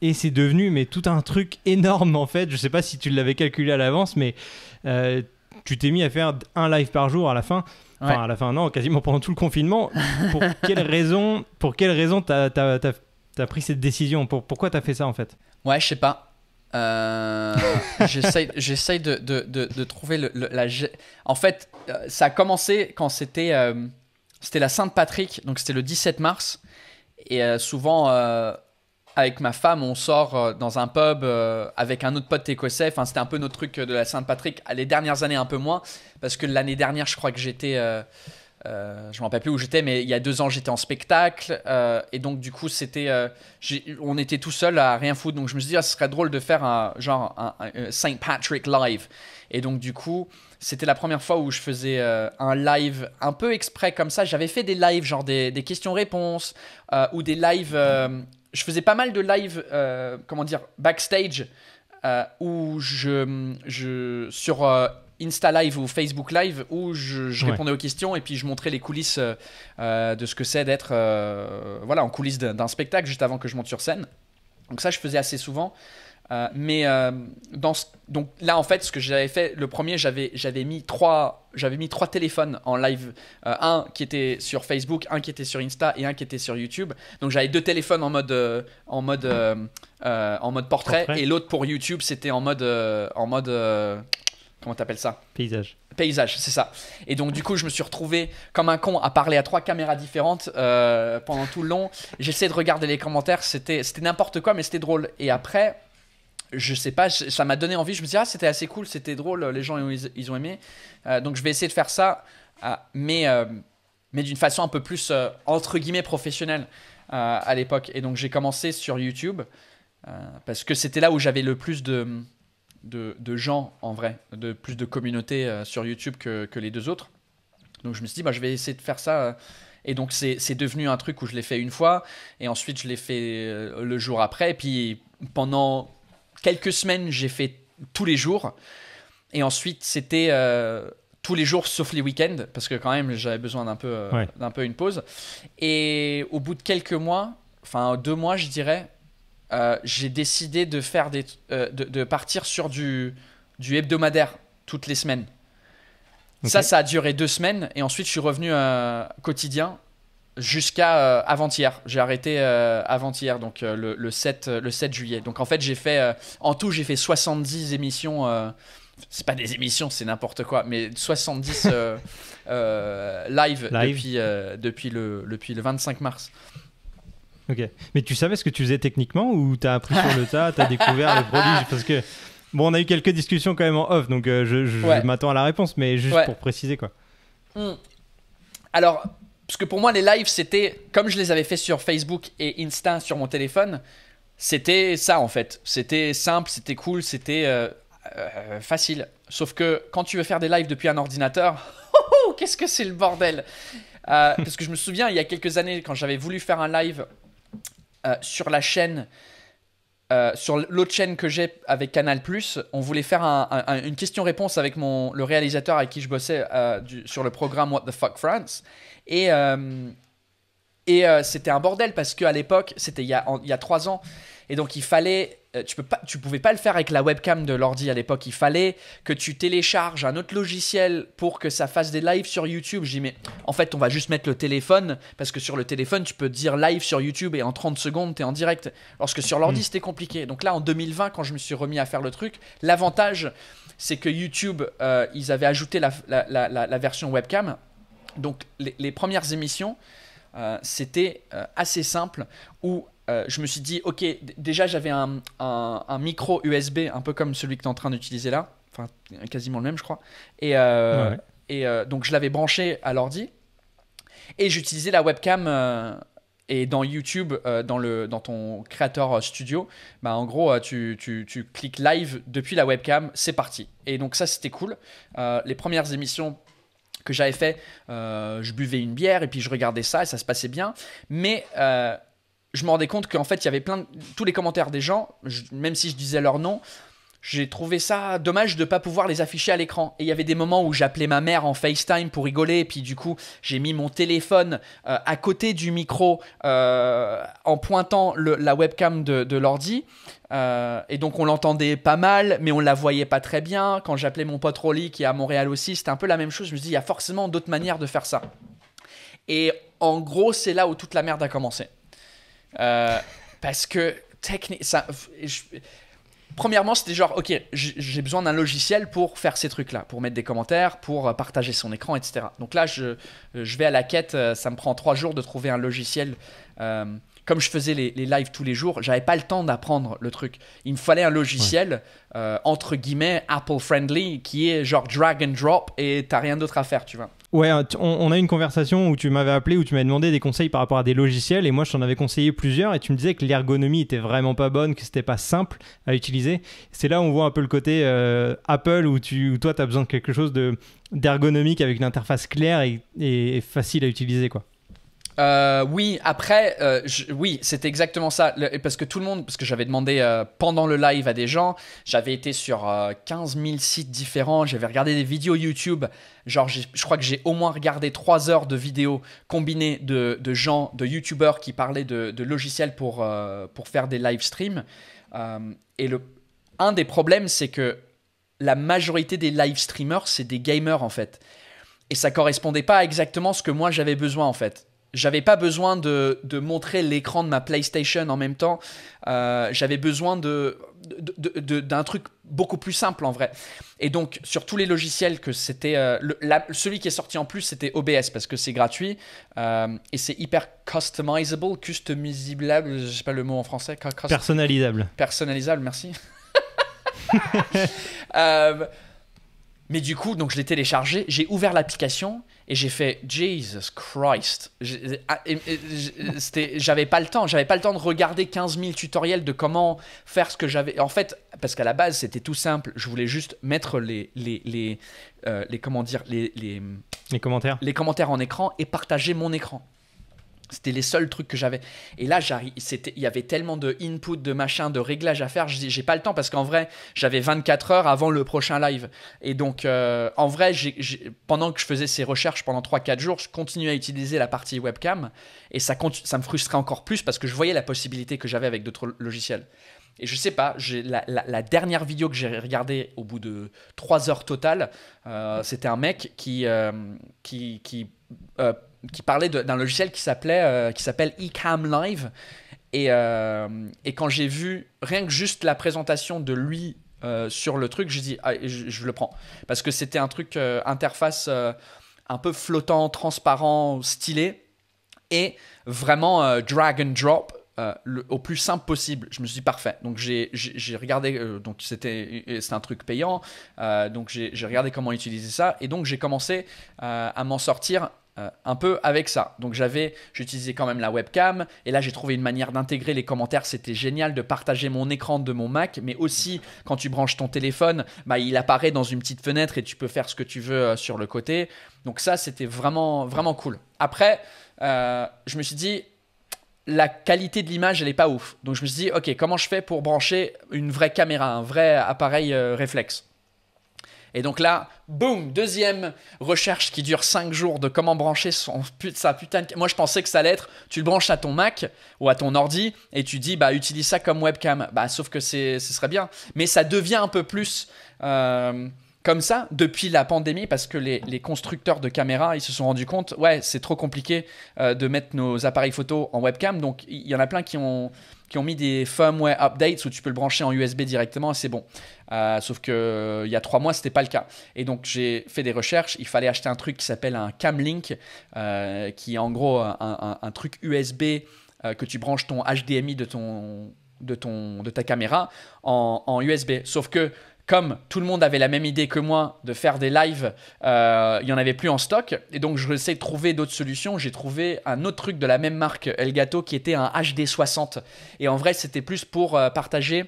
et c'est devenu mais tout un truc énorme en fait. Je ne sais pas si tu l'avais calculé à l'avance, mais tu t'es mis à faire un live par jour à la fin. Enfin, à la fin, non, quasiment pendant tout le confinement. Pour quelle raison, pour quelle raison t'as, pris cette décision pour, Pourquoi t'as fait ça en fait Ouais, je sais pas. Euh, j'essaye, de, trouver le, la. En fait, euh, ça a commencé quand c'était euh, c'était la Sainte Patrick, donc c'était le 17 mars. Et souvent, avec ma femme, on sort euh, dans un pub euh, avec un autre pote écossais. Enfin, c'était un peu notre truc euh, de la Sainte-Patrick. Les dernières années, un peu moins. Parce que l'année dernière, je crois que j'étais. je ne me rappelle plus où j'étais, mais il y a deux ans, j'étais en spectacle. et donc, du coup, c'était. on était tout seul à rien foutre. Donc, je me suis dit, ah, ce serait drôle de faire un genre un, Saint Patrick live. Et donc, du coup, c'était la première fois où je faisais un live un peu exprès comme ça. J'avais fait des lives, genre des, questions-réponses ou des lives je faisais pas mal de live, euh, comment dire, backstage, euh, où je, sur euh, Insta Live ou Facebook Live, où je, répondais aux questions et puis je montrais les coulisses de ce que c'est d'être, voilà, en coulisses d'un spectacle juste avant que je monte sur scène. Donc ça, je faisais assez souvent. Euh, mais euh, dans donc là en fait ce que j'avais fait le premier j'avais j'avais mis trois j'avais mis trois téléphones en live euh, un qui était sur Facebook un qui était sur Insta et un qui était sur YouTube donc j'avais deux téléphones en mode en mode en mode portrait, et l'autre pour YouTube c'était en mode en mode comment t'appelles ça Paysage. Paysage, c'est ça. Et donc du coup, je me suis retrouvé comme un con à parler à trois caméras différentes pendant tout le long. J'essayais de regarder les commentaires, c'était c'était n'importe quoi, mais c'était drôle. Et après, je sais pas, ça m'a donné envie. Je me suis dit, ah, c'était assez cool, c'était drôle, les gens, ils, ont aimé. Euh, donc, je vais essayer de faire ça, euh, mais, euh, mais d'une façon un peu plus, entre guillemets, professionnelle à l'époque. Et donc, j'ai commencé sur YouTube, parce que c'était là où j'avais le plus de, de, gens, en vrai, de plus de communautés sur YouTube que, les deux autres. Donc, je me suis dit, bah, je vais essayer de faire ça. Et donc, c'est devenu un truc où je l'ai fait une fois, et ensuite, je l'ai fait le jour après, et puis pendant quelques semaines, j'ai fait tous les jours. Et ensuite, c'était euh, tous les jours sauf les week-ends, parce que quand même, j'avais besoin d'un peu, euh, d'un peu une pause. Et au bout de quelques mois, enfin deux mois, je dirais, euh, j'ai décidé de, faire de, partir sur du, du hebdomadaire toutes les semaines. Ça, ça a duré deux semaines. Et ensuite, je suis revenu quotidien jusqu'à euh, avant-hier. J'ai arrêté euh, avant-hier, donc euh, le, 7, le 7 juillet. Donc en fait, j'ai fait, en tout, j'ai fait 70 émissions. c'est pas des émissions, c'est n'importe quoi, mais 70 live, live, depuis, depuis, le, depuis le 25 mars. Ok. Mais tu savais ce que tu faisais techniquement ou t'as appris sur le tas, t'as découvert le prodige Parce que, bon, on a eu quelques discussions quand même en off, donc je, m'attends à la réponse, mais juste pour préciser quoi. Hmm. Alors, parce que pour moi, les lives, c'était comme je les avais fait sur Facebook et Insta sur mon téléphone, c'était ça en fait. C'était simple, c'était cool, c'était euh, euh, facile. Sauf que quand tu veux faire des lives depuis un ordinateur, oh, oh, qu'est-ce que c'est le bordel euh, Parce que je me souviens, il y a quelques années, quand j'avais voulu faire un live sur la chaîne euh, sur l'autre chaîne que j'ai avec Canal+, on voulait faire une question-réponse avec mon, le réalisateur avec qui je bossais euh, sur le programme What the Fuck France. Et, euh, et c'était un bordel parce qu'à l'époque, c'était il, il, y a trois ans, et donc il fallait euh, tu peux pas, tu pouvais pas le faire avec la webcam de l'ordi à l'époque. Il fallait que tu télécharges un autre logiciel pour que ça fasse des lives sur YouTube. J'ai mais en fait, on va juste mettre le téléphone parce que sur le téléphone, tu peux dire live sur YouTube et en 30 secondes, tu es en direct. Lorsque sur l'ordi, mm. c'était compliqué. Donc là, en 2020, quand je me suis remis à faire le truc, l'avantage, c'est que YouTube, euh, ils avaient ajouté la, version webcam. Donc les, premières émissions, euh, c'était assez simple où euh, je me suis dit, ok, déjà j'avais un, micro USB, un peu comme celui que tu es en train d'utiliser là, enfin quasiment le même je crois, et, euh, euh, donc je l'avais branché à l'ordi, et j'utilisais la webcam et dans YouTube, dans, le, dans ton créateur Studio, bah, en gros, tu, cliques live depuis la webcam, c'est parti. Et donc ça, c'était cool. les premières émissions que j'avais fait, je buvais une bière et puis je regardais ça et ça se passait bien. Mais je me rendais compte qu'en fait, il y avait plein de... tous les commentaires des gens, même si je disais leur nom, j'ai trouvé ça dommage de ne pas pouvoir les afficher à l'écran. Et il y avait des moments où j'appelais ma mère en FaceTime pour rigoler, et puis du coup, j'ai mis mon téléphone euh, à côté du micro euh, en pointant la webcam de, l'ordi. Euh, et donc on l'entendait pas mal, mais on la voyait pas très bien. Quand j'appelais mon pote Rolly qui est à Montréal aussi, c'était un peu la même chose. Je me dis, il y a forcément d'autres manières de faire ça. Et en gros, c'est là où toute la merde a commencé. Euh, parce que, technique. Premièrement, c'était genre, ok, j'ai besoin d'un logiciel pour faire ces trucs-là, pour mettre des commentaires, pour euh, partager son écran, etc. Donc là, je, je vais à la quête, euh, ça me prend trois jours de trouver un logiciel comme je faisais les, lives tous les jours, j'avais pas le temps d'apprendre le truc. Il me fallait un logiciel, euh, entre guillemets, Apple friendly, qui est genre drag and drop et t'as rien d'autre à faire, tu vois. Ouais, on, a une conversation où tu m'avais appelé, où tu m'avais demandé des conseils par rapport à des logiciels, et moi je t'en avais conseillé plusieurs, et tu me disais que l'ergonomie était vraiment pas bonne, que c'était pas simple à utiliser. C'est là où on voit un peu le côté euh, Apple, où, tu, toi tu as besoin de quelque chose d'ergonomique avec une interface claire et, et facile à utiliser, quoi. Euh, oui, après, euh, oui, c'était exactement ça. parce que tout le monde, parce que j'avais demandé euh, pendant le live à des gens, j'avais été sur 15 000 sites différents, j'avais regardé des vidéos YouTube. Genre, je crois que j'ai au moins regardé 3 heures de vidéos combinées de, gens, de YouTubeurs qui parlaient de, logiciels pour, pour faire des live streams. et le, un des problèmes, c'est que la majorité des live streamers, c'est des gamers en fait. Et ça correspondait pas à exactement ce que moi j'avais besoin en fait j'avais pas besoin de, de montrer l'écran de ma PlayStation en même temps. Euh, j'avais besoin de, d'un truc beaucoup plus simple en vrai. Et donc sur tous les logiciels que c'était, euh, celui qui est sorti en plus c'était OBS parce que c'est gratuit euh, et c'est hyper customizable, customisable, je sais pas le mot en français. Personnalisable. Personnalisable, merci. Mais du coup, donc je l'ai téléchargé, j'ai ouvert l'application et j'ai fait Jesus Christ. Ah, j'avais pas le temps, j'avais pas le temps de regarder 15 000 tutoriels de comment faire ce que j'avais. En fait, parce qu'à la base c'était tout simple, je voulais juste mettre les les les, euh, comment dire les commentaires les commentaires en écran et partager mon écran. C'était les seuls trucs que j'avais. Et là, il y avait tellement de input, de machin, de réglages à faire. J'ai pas le temps parce qu'en vrai, j'avais 24 heures avant le prochain live. Et donc, euh, en vrai, pendant que je faisais ces recherches pendant 3-4 jours, je continuais à utiliser la partie webcam. Et ça, ça me frustrait encore plus parce que je voyais la possibilité que j'avais avec d'autres logiciels. Et je sais pas, la, la, dernière vidéo que j'ai regardée au bout de 3 heures totales, euh, c'était un mec qui, euh, qui, qui parlait d'un logiciel qui s'appelait euh, qui s'appelle eCam Live. Et, euh, et quand j'ai vu rien que juste la présentation de lui euh, sur le truc, j'ai dit, ah, je, le prends. Parce que c'était un truc interface un peu flottant, transparent, stylé, et vraiment drag and drop. au plus simple possible, je me suis dit parfait. Donc j'ai regardé, donc c'était un truc payant, donc j'ai regardé comment utiliser ça, et donc j'ai commencé à m'en sortir euh, un peu avec ça. Donc j'avais, j'utilisais quand même la webcam, et là j'ai trouvé une manière d'intégrer les commentaires, c'était génial de partager mon écran de mon Mac, mais aussi quand tu branches ton téléphone, bah, il apparaît dans une petite fenêtre et tu peux faire ce que tu veux euh, sur le côté. Donc ça c'était vraiment, vraiment cool. Après, euh, je me suis dit, la qualité de l'image, elle est pas ouf. Donc je me suis dit, ok, comment je fais pour brancher une vraie caméra, un vrai appareil réflexe et donc là, boum, deuxième recherche qui dure 5 jours de comment brancher son, sa putain de... Moi, je pensais que ça allait être, tu le branches à ton Mac ou à ton ordi et tu dis, bah, utilise ça comme webcam. Bah, sauf que ce serait bien. Mais ça devient un peu plus... Euh, comme ça, depuis la pandémie, parce que les, constructeurs de caméras, ils se sont rendus compte, ouais, c'est trop compliqué euh, de mettre nos appareils photo en webcam. Donc, il y en a plein qui ont, qui ont mis des firmware updates où tu peux le brancher en USB directement et c'est bon. Euh, sauf que il y a trois mois, c'était pas le cas. Et donc j'ai fait des recherches. Il fallait acheter un truc qui s'appelle un Camlink, euh, qui est en gros un, truc USB euh, que tu branches ton HDMI de ton de ton de ta caméra en USB. Sauf que comme tout le monde avait la même idée que moi de faire des lives, euh, il n'y en avait plus en stock. Et donc, je essayé de trouver d'autres solutions. J'ai trouvé un autre truc de la même marque, Elgato, qui était un HD60. Et en vrai, c'était plus pour euh, partager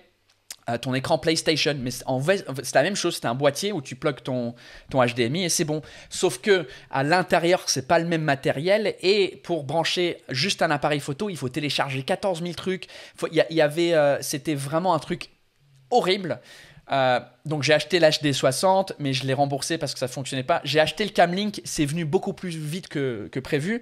euh, ton écran PlayStation. Mais en c'est la même chose. C'était un boîtier où tu plugues ton, HDMI et c'est bon. Sauf que à l'intérieur, c'est pas le même matériel. Et pour brancher juste un appareil photo, il faut télécharger 14 000 trucs. Il avait, C'était vraiment un truc horrible. Euh, donc j'ai acheté l'HD60, mais je l'ai remboursé parce que ça ne fonctionnait pas. J'ai acheté le Camlink, c'est venu beaucoup plus vite que, prévu.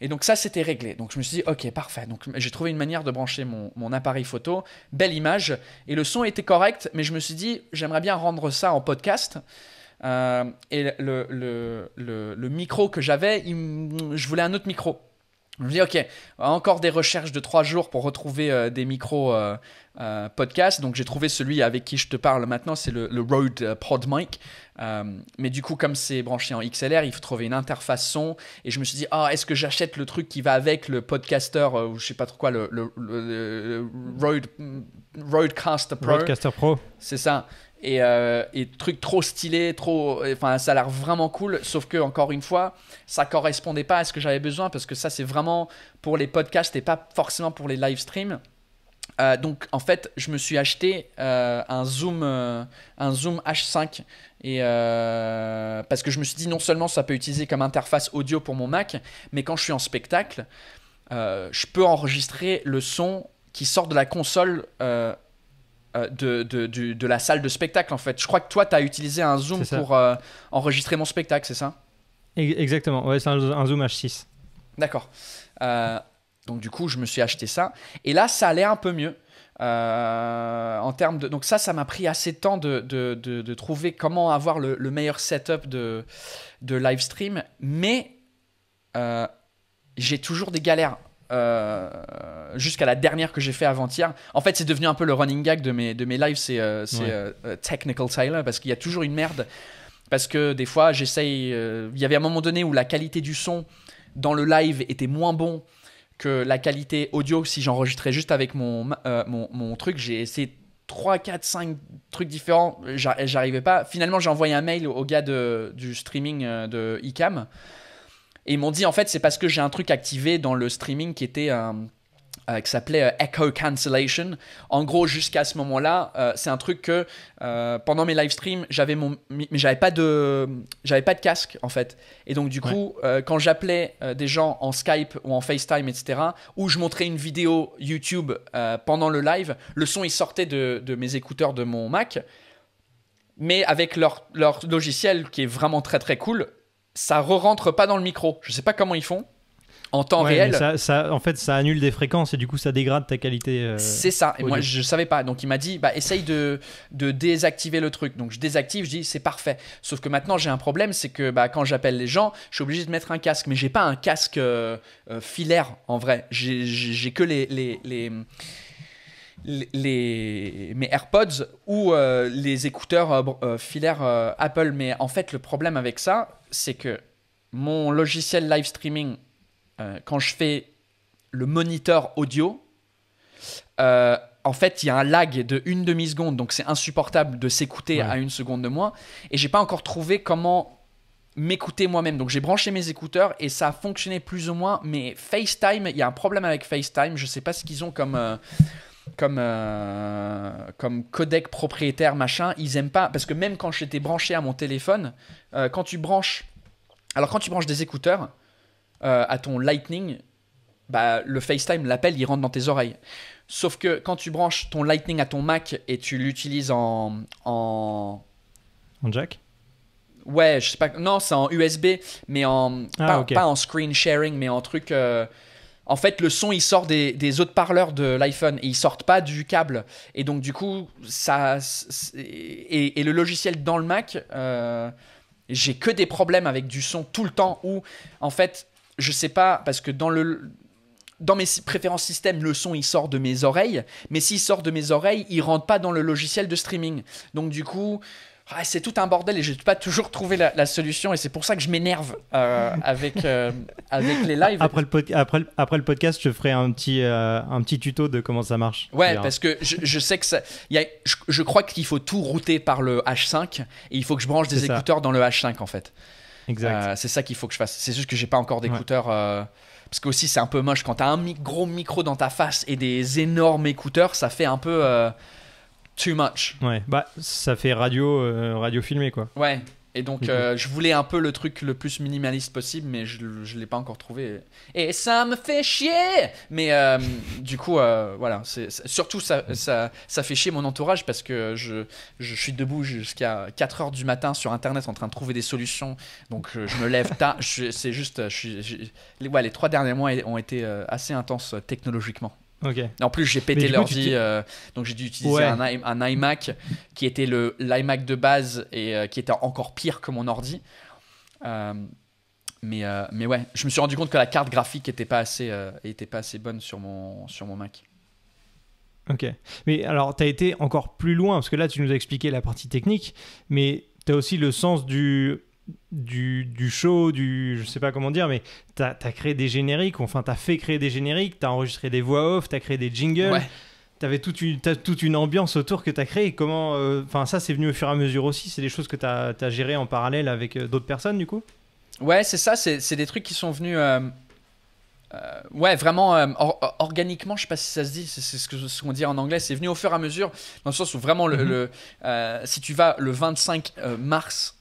Et donc ça, c'était réglé. Donc je me suis dit, ok, parfait. Donc j'ai trouvé une manière de brancher mon, appareil photo. Belle image. Et le son était correct, mais je me suis dit, j'aimerais bien rendre ça en podcast. Euh, et le, micro que j'avais, je voulais un autre micro. Je me dis, ok, encore des recherches de trois jours pour retrouver euh, des micros podcast. Euh, euh, » podcasts. Donc j'ai trouvé celui avec qui je te parle maintenant, c'est le, Rode Prod Mic. mais du coup, comme c'est branché en XLR, il faut trouver une interface son. Et je me suis dit, ah, est-ce que j'achète le truc qui va avec le podcaster, ou je sais pas trop quoi, le, le, le Rode, Rodecaster Pro Pro. C'est ça. Et, euh, truc trop stylé, trop, enfin ça a l'air vraiment cool. Sauf que encore une fois, ça correspondait pas à ce que j'avais besoin parce que ça c'est vraiment pour les podcasts et pas forcément pour les live streams. Euh, donc en fait, je me suis acheté euh, un zoom, euh, un zoom H5 et parce que je me suis dit non seulement ça peut utiliser comme interface audio pour mon Mac, mais quand je suis en spectacle, je peux enregistrer le son qui sort de la console euh, de, de, la salle de spectacle en fait. Je crois que toi, tu as utilisé un zoom pour euh, enregistrer mon spectacle, c'est ça Exactement, ouais, c'est un, zoom H6. D'accord. Euh, donc du coup, je me suis acheté ça. Et là, ça allait un peu mieux. en termes de... Donc ça, ça m'a pris assez de temps de, de trouver comment avoir le, le, meilleur setup de, de live stream. Mais j'ai toujours des galères. Euh, jusqu'à la dernière que j'ai fait avant-hier. En fait, c'est devenu un peu le running gag de mes, de mes lives, c'est euh, euh, Technical Tyler, parce qu'il y a toujours une merde. Parce que des fois, j'essaye. Il y avait un moment donné où la qualité du son dans le live était moins bon que la qualité audio si j'enregistrais juste avec mon, mon, mon truc. J'ai essayé 3, 4, 5 trucs différents. J'arrivais pas. Finalement, j'ai envoyé un mail au gars de, du streaming de ICAM. Et ils m'ont dit, en fait, c'est parce que j'ai un truc activé dans le streaming qui était euh, euh, qui s'appelait euh, Echo Cancellation. En gros, jusqu'à ce moment-là, c'est un truc que pendant mes live streams, j'avais mon, mais j'avais pas de, j'avais pas de casque en fait. Et donc du coup, quand j'appelais des gens en Skype ou en FaceTime, etc., ou je montrais une vidéo YouTube pendant le live, le son il sortait de, de mes écouteurs de mon Mac mais avec leur, leur, logiciel qui est vraiment très très cool, ça re-rentre pas dans le micro. Je sais pas comment ils font. En temps réel. Ça, en fait, ça annule des fréquences et du coup, ça dégrade ta qualité. Euh, c'est ça. Et moi, je savais pas. Donc, il m'a dit, bah, essaye de, de désactiver le truc. Donc, je désactive, je dis, c'est parfait. Sauf que maintenant, j'ai un problème, c'est que bah, quand j'appelle les gens, je suis obligé de mettre un casque. Mais j'ai pas un casque euh, euh, filaire en vrai. J'ai que les, les les, mes AirPods ou euh, les écouteurs euh, euh, filaires Apple. Mais en fait, le problème avec ça, c'est que mon logiciel live streaming, quand je fais le moniteur audio, en fait, il y a un lag de une demi-seconde, donc c'est insupportable de s'écouter à une seconde de moins. Et j'ai pas encore trouvé comment m'écouter moi-même. Donc j'ai branché mes écouteurs et ça a fonctionné plus ou moins. Mais FaceTime, il y a un problème avec FaceTime. Je sais pas ce qu'ils ont comme comme, euh, comme codec propriétaire, machin, ils aiment pas. Parce que même quand j'étais branché à mon téléphone, euh, quand tu branches. Alors, quand tu branches des écouteurs euh, à ton Lightning, bah, le FaceTime, l'appel, il rentre dans tes oreilles. Sauf que quand tu branches ton Lightning à ton Mac et tu l'utilises en, en. jack Ouais, je sais pas. Non, c'est en USB, mais en. Ah, pas, en screen sharing, mais en truc en fait, le son, il sort des, autres parleurs de l'iPhone et ils sortent pas du câble. Et donc, du coup, ça. Et, le logiciel dans le Mac, euh, j'ai que des problèmes avec du son tout le temps où, en fait, je sais pas, parce que dans le. Dans mes préférences système, le son il sort de mes oreilles, mais s'il sort de mes oreilles, il rentre pas dans le logiciel de streaming. Donc du coup, ah, c'est tout un bordel et j'ai pas toujours trouvé la, solution et c'est pour ça que je m'énerve euh, avec, euh, avec les lives. Après le, après, après le podcast, je ferai un petit, euh, un petit tuto de comment ça marche. Ouais, parce que je, sais que ça, je, crois qu'il faut tout router par le H5 et il faut que je branche des écouteurs dans le H5 en fait. Exact. c'est ça qu'il faut que je fasse. C'est juste que j'ai pas encore d'écouteurs. parce que aussi c'est un peu moche quand t'as un gros micro dans ta face et des énormes écouteurs, ça fait un peu too much. Ouais, bah ça fait radio, euh, radio filmé quoi. Ouais. Et donc euh, je voulais un peu le truc le plus minimaliste possible, mais je, ne l'ai pas encore trouvé. Et ça me fait chier. Mais euh, du coup, voilà, surtout ça, ça, ça, fait chier mon entourage parce que je, je suis debout jusqu'à 4 heures du matin sur internet en train de trouver des solutions. Donc je me lève tard. c'est juste, je, je, ouais, les trois derniers mois ont été assez intenses technologiquement. En plus, j'ai pété l'ordi, euh, donc j'ai dû utiliser un, iMac qui était le l'iMac de base et euh, qui était encore pire que mon ordi. Euh, mais, mais ouais, je me suis rendu compte que la carte graphique n'était pas, assez, était pas assez bonne sur mon, sur mon Mac. Ok. Mais alors, tu as été encore plus loin, parce que là, tu nous as expliqué la partie technique, mais tu as aussi le sens du du, show, du je sais pas comment dire, mais tu as créé des génériques, enfin tu as fait créer des génériques, tu as enregistré des voix off, as créé des jingles, ouais. t'avais toute une as toute une ambiance autour que tu as créé. Comment, euh, enfin ça c'est venu au fur et à mesure aussi, c'est des choses que tu as géré en parallèle avec euh, d'autres personnes du coup. Ouais, c'est ça, c'est des trucs qui sont venus. Euh, ouais, vraiment organiquement, je sais pas si ça se dit, c'est ce qu'on dit en anglais, c'est venu au fur et à mesure, dans le sens où vraiment, le mm-hmm. si tu vas le 25 mars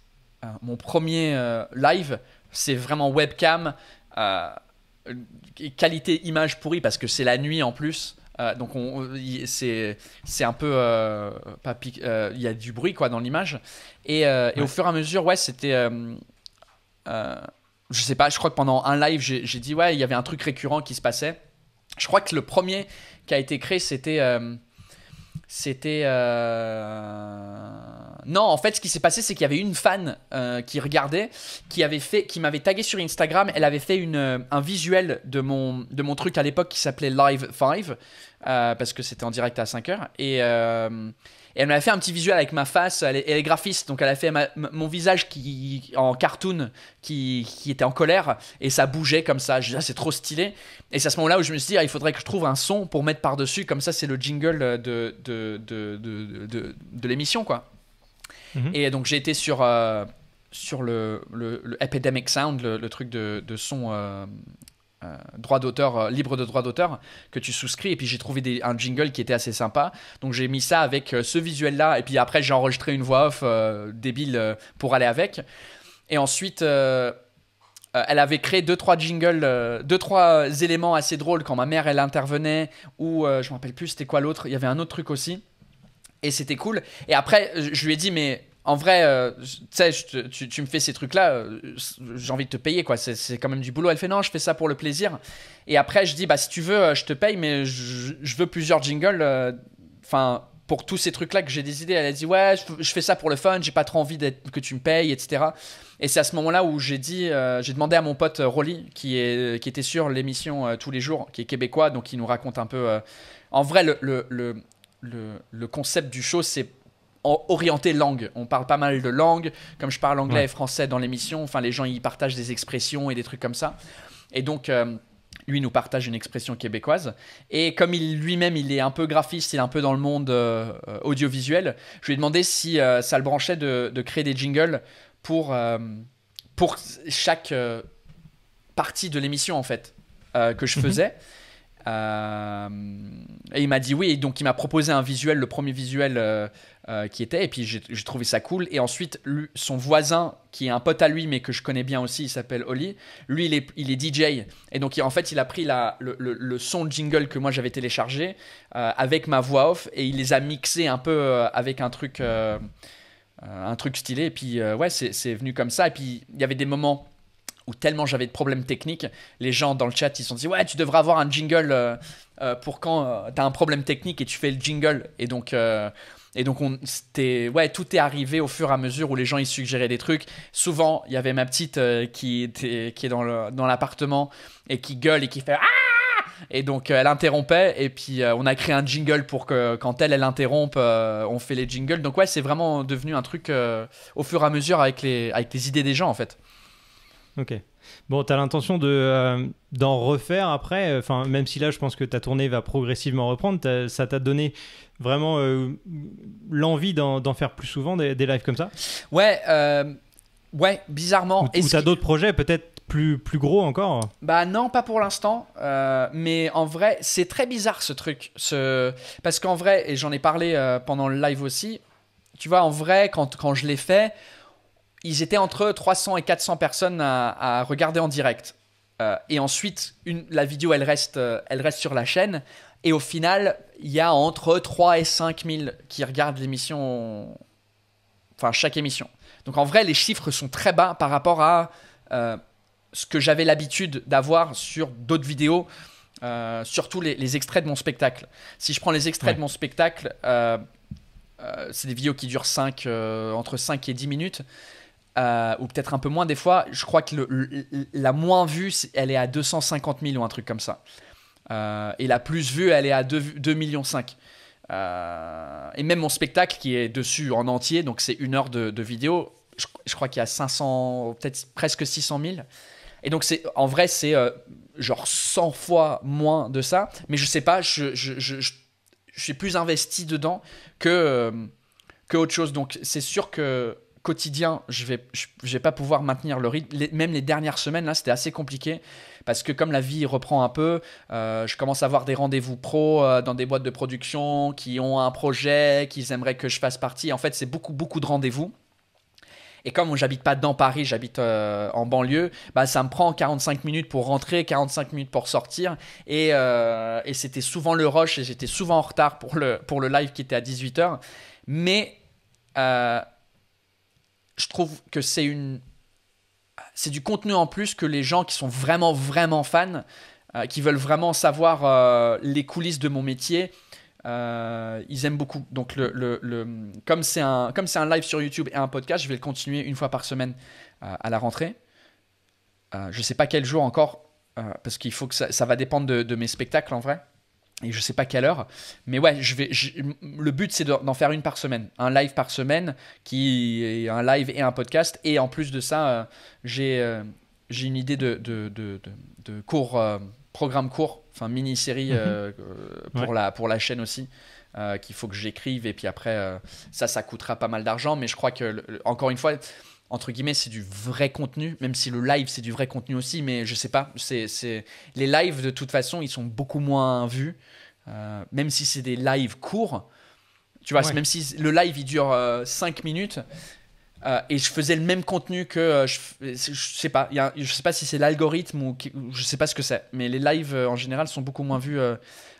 euh, mon premier euh, live, c'est vraiment webcam, euh, qualité image pourrie parce que c'est la nuit en plus. donc c'est, un peu il y a du bruit quoi dans l'image et, au fur et à mesure ouais c'était je sais pas je crois que pendant un live j'ai, j'ai dit ouais il y avait un truc récurrent qui se passait je crois que le premier qui a été créé c'était c'était. Euh, non, en fait, ce qui s'est passé, c'est qu'il y avait une fan euh, qui regardait, qui avait fait, qui m'avait tagué sur Instagram. Elle avait fait une, un visuel de mon, de mon truc à l'époque qui s'appelait Live 5, euh, parce que c'était en direct à 5 heures. Et. Et elle m'a fait un petit visuel avec ma face. Elle est, graphiste, donc elle a fait mon visage qui, en cartoon qui, était en colère et ça bougeait comme ça. Je ah, c'est trop stylé. Et c'est à ce moment-là où je me suis dit, ah, il faudrait que je trouve un son pour mettre par-dessus. Comme ça, c'est le jingle de, l'émission, quoi. Mhm. Et donc, j'ai été sur. Euh, le, Epidemic Sound, le, truc de, son euh, euh, droit d'auteur, euh, libre de droit d'auteur, que tu souscris. Et puis j'ai trouvé des, un jingle qui était assez sympa. Donc j'ai mis ça avec euh, ce visuel-là. Et puis après, j'ai enregistré une voix off débile pour aller avec. Et ensuite, elle avait créé deux, trois jingles, deux, trois éléments assez drôles quand ma mère, elle intervenait. Ou je me rappelle plus, c'était quoi l'autre Il y avait un autre truc aussi. Et c'était cool. Et après, je lui ai dit, mais en vrai, euh, tu, tu me fais ces trucs-là, euh, j'ai envie de te payer, quoi. C'est quand même du boulot. Elle fait non, je fais ça pour le plaisir. Et après, je dis, bah, si tu veux, euh, je te paye, mais je, veux plusieurs jingles. Enfin, pour tous ces trucs-là que j'ai des idées. Elle a dit, ouais, je, fais ça pour le fun, j'ai pas trop envie que tu me payes, etc. Et c'est à ce moment-là où j'ai dit, j'ai demandé à mon pote Rolly, qui, était sur l'émission tous les jours, qui est québécois, donc il nous raconte un peu. en vrai, le, le concept du show, c'est orienté langue. On parle pas mal de langue, comme je parle anglais et français dans l'émission, enfin les gens ils partagent des expressions et des trucs comme ça. Et donc euh, lui nous partage une expression québécoise. Et comme lui-même, il est un peu graphiste, il est un peu dans le monde euh, euh, audiovisuel, je lui ai demandé si ça le branchait de, créer des jingles pour, pour chaque partie de l'émission, en fait, que je mhm. faisais. et il m'a dit oui, et donc il m'a proposé un visuel, le premier visuel euh, qui était, et puis j'ai trouvé ça cool. Et ensuite, son voisin, qui est un pote à lui, mais que je connais bien aussi, il s'appelle Oli, lui, il est, il est DJ. Et donc, en fait, il a pris la, le, son jingle que moi j'avais téléchargé euh, avec ma voix off, et il les a mixés un peu euh, avec un truc, un truc stylé. Et puis, ouais, c'est venu comme ça. Et puis, il y avait des moments où tellement j'avais de problèmes techniques, les gens dans le chat ils se sont dit ouais tu devrais avoir un jingle pour quand t'as un problème technique et tu fais le jingle et donc et donc, on, ouais, tout est arrivé au fur et à mesure où les gens ils suggéraient des trucs. Souvent, il y avait ma petite euh, qui, était, qui est dans l'appartement dans et qui gueule et qui fait Ah et donc euh, elle interrompait et puis euh, on a créé un jingle pour que quand elle elle interrompe on fait les jingles donc ouais c'est vraiment devenu un truc au fur et à mesure avec les avec les idées des gens en fait ok Bon, tu as l'intention de, euh, d'en refaire après, euh, enfin, même si là, je pense que ta tournée va progressivement reprendre, ça t'a donné vraiment euh, l'envie d'en, faire plus souvent des, des, lives comme ça Ouais, ouais, bizarrement. Ou, tu t'as d'autres projets peut-être plus, plus gros encore Bah non, pas pour l'instant. mais en vrai, c'est très bizarre ce truc. Ce... Parce qu'en vrai, et j'en ai parlé pendant le live aussi, tu vois, en vrai, quand, quand je l'ai fait, ils étaient entre 300 et 400 personnes à, regarder en direct. Euh, et ensuite, une, la vidéo, elle reste, euh, elle reste sur la chaîne. Et au final, il y a entre 3 et 5 000 qui regardent l'émission, enfin chaque émission. Donc en vrai, les chiffres sont très bas par rapport à euh, ce que j'avais l'habitude d'avoir sur d'autres vidéos, surtout les, extraits de mon spectacle. Si je prends les extraits de mon spectacle, c'est des vidéos qui durent 5, entre 5 et 10 minutes. Euh, ou peut-être un peu moins des fois. Je crois que le, la moins vue, elle est à 250 000 ou un truc comme ça. Euh, et la plus vue, elle est à 2,5 millions euh, et même mon spectacle qui est dessus en entier, donc c'est une heure de, vidéo, je, crois qu'il y a 500, peut-être presque 600 000. Et donc c'est, en vrai, c'est genre 100 fois moins de ça. Mais je sais pas, je, je, je suis plus investi dedans que, que autre chose. Donc c'est sûr que quotidien, je vais, je, vais pas pouvoir maintenir le rythme. même les dernières semaines, là, c'était assez compliqué parce que comme la vie reprend un peu, euh, je commence à avoir des rendez-vous pro euh, dans des boîtes de production qui ont un projet, qu'ils aimeraient que je fasse partie. En fait, c'est beaucoup, beaucoup de rendez-vous. Et comme j'habite pas dans Paris, j'habite euh, en banlieue, bah, ça me prend 45 minutes pour rentrer, 45 minutes pour sortir. Et, et c'était souvent le rush et j'étais souvent en retard pour le, pour le live qui était à 18h. Mais euh, je trouve que c'est une. C'est du contenu en plus que les gens qui sont vraiment, vraiment fans, euh, qui veulent vraiment savoir euh, les coulisses de mon métier, euh, ils aiment beaucoup. Donc, le, comme c'est un, comme un live sur YouTube et un podcast, je vais le continuer une fois par semaine à la rentrée. je ne sais pas quel jour encore, parce qu'il faut que ça, va dépendre de mes spectacles en vrai et je sais pas quelle heure, mais ouais, je vais, le but c'est d'en faire une par semaine, un live par semaine, qui est un live et un podcast, et en plus de ça, euh, j'ai euh, j'ai une idée de, de, de, de cours, euh, programme court, enfin mini-série mhm. pour, la, pour la chaîne aussi, qu'il faut que j'écrive, et puis après, ça, ça coûtera pas mal d'argent, mais je crois que, encore une fois, entre guillemets, c'est du vrai contenu, même si le live, c'est du vrai contenu aussi, mais je sais pas. c'est Les lives, de toute façon, ils sont beaucoup moins vus, euh, même si c'est des lives courts. Tu vois, même si le live, il dure 5 euh, minutes, euh, et je faisais le même contenu que euh, je, ne sais pas, je sais pas si c'est l'algorithme ou je je sais pas ce que c'est, mais les lives euh, en général sont beaucoup moins vus.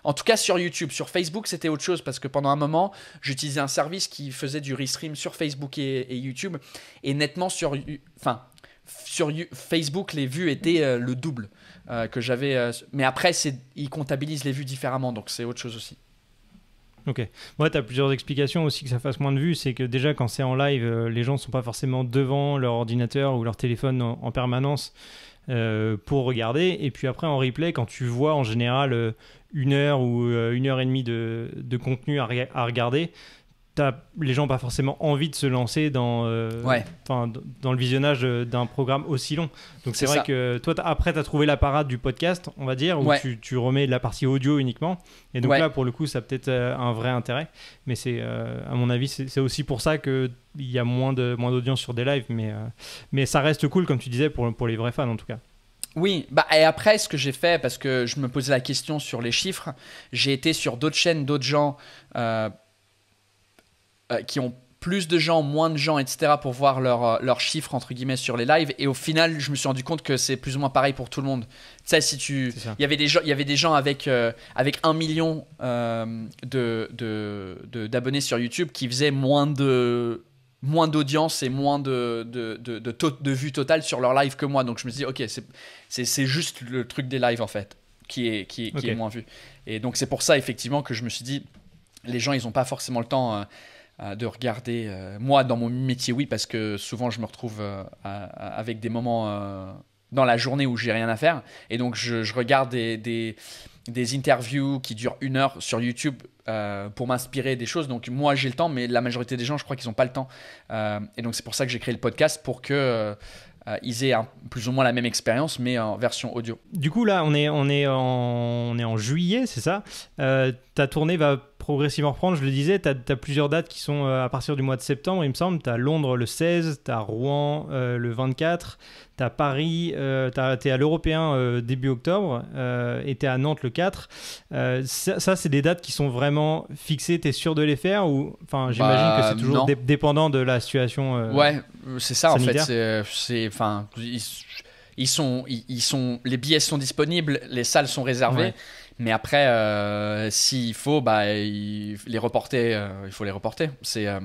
en tout cas sur YouTube, sur Facebook c'était autre chose parce que pendant un moment j'utilisais un service qui faisait du restream sur Facebook et, YouTube et nettement sur, enfin sur Facebook les vues étaient le double que j'avais, mais après ils comptabilisent les vues différemment donc c'est autre chose aussi. Ok. Moi, tu as plusieurs explications aussi que ça fasse moins de vues. C'est que déjà, quand c'est en live, euh, les gens ne sont pas forcément devant leur ordinateur ou leur téléphone en, permanence euh, pour regarder. Et puis après, en replay, quand tu vois en général euh, une heure ou une heure et demie de, contenu à regarder, les gens n'ont pas forcément envie de se lancer dans, euh, dans le visionnage euh, d'un programme aussi long. Donc c'est vrai que toi, après, tu as trouvé la parade du podcast, on va dire, où tu, tu, remets la partie audio uniquement. Et donc là, pour le coup, ça peut-être euh, un vrai intérêt. Mais c'est, à mon avis, c'est aussi pour ça qu'il y a moins, de, moins d'audience sur des lives. Mais, mais ça reste cool, comme tu disais, pour, pour les vrais fans en tout cas. Oui, bah, et après, ce que j'ai fait, parce que je me posais la question sur les chiffres, j'ai été sur d'autres chaînes, d'autres gens, euh, qui ont plus de gens, moins de gens, etc. pour voir leurs euh, chiffres entre guillemets sur les lives. Et au final, je me suis rendu compte que c'est plus ou moins pareil pour tout le monde. Tu sais, si tu, il y avait des gens, il y avait des gens avec euh, avec un million de d'abonnés sur YouTube qui faisaient moins de moins d'audience et moins de de, de, de, de vues totales sur leur live que moi. Donc je me suis dit, ok, c'est juste le truc des lives en fait qui est qui, est moins vu. Et donc c'est pour ça effectivement que je me suis dit, les gens ils n'ont pas forcément le temps. Euh, de regarder, euh, moi dans mon métier oui, parce que souvent je me retrouve euh, avec des moments dans la journée où j'ai rien à faire, et donc je, regarde des, des, interviews qui durent une heure sur YouTube pour m'inspirer des choses. Donc moi j'ai le temps, mais la majorité des gens je crois qu'ils n'ont pas le temps. et donc c'est pour ça que j'ai créé le podcast, pour que... ils aient plus ou moins la même expérience, mais en version audio. Du coup, là, on est, on est, en, on est en juillet, c'est ça Ta tournée va progressivement reprendre. Je le disais, tu as, plusieurs dates qui sont euh, à partir du mois de septembre, il me semble. Tu as Londres le 16, tu as Rouen euh, le 24, tu as Paris, euh, tu es à l'Européen début octobre et tu es à Nantes le 4. ça, c'est des dates qui sont vraiment fixées. Tu es sûr de les faire ou enfin, J'imagine que bah, c'est toujours dépendant de la situation. ouais, c'est ça en fait. C'est, enfin, ils, sont, sont, les billets sont disponibles, les salles sont réservées. Mais après, euh, s'il faut, bah, il, les reporter, euh, il faut les reporter. C'est. Euh,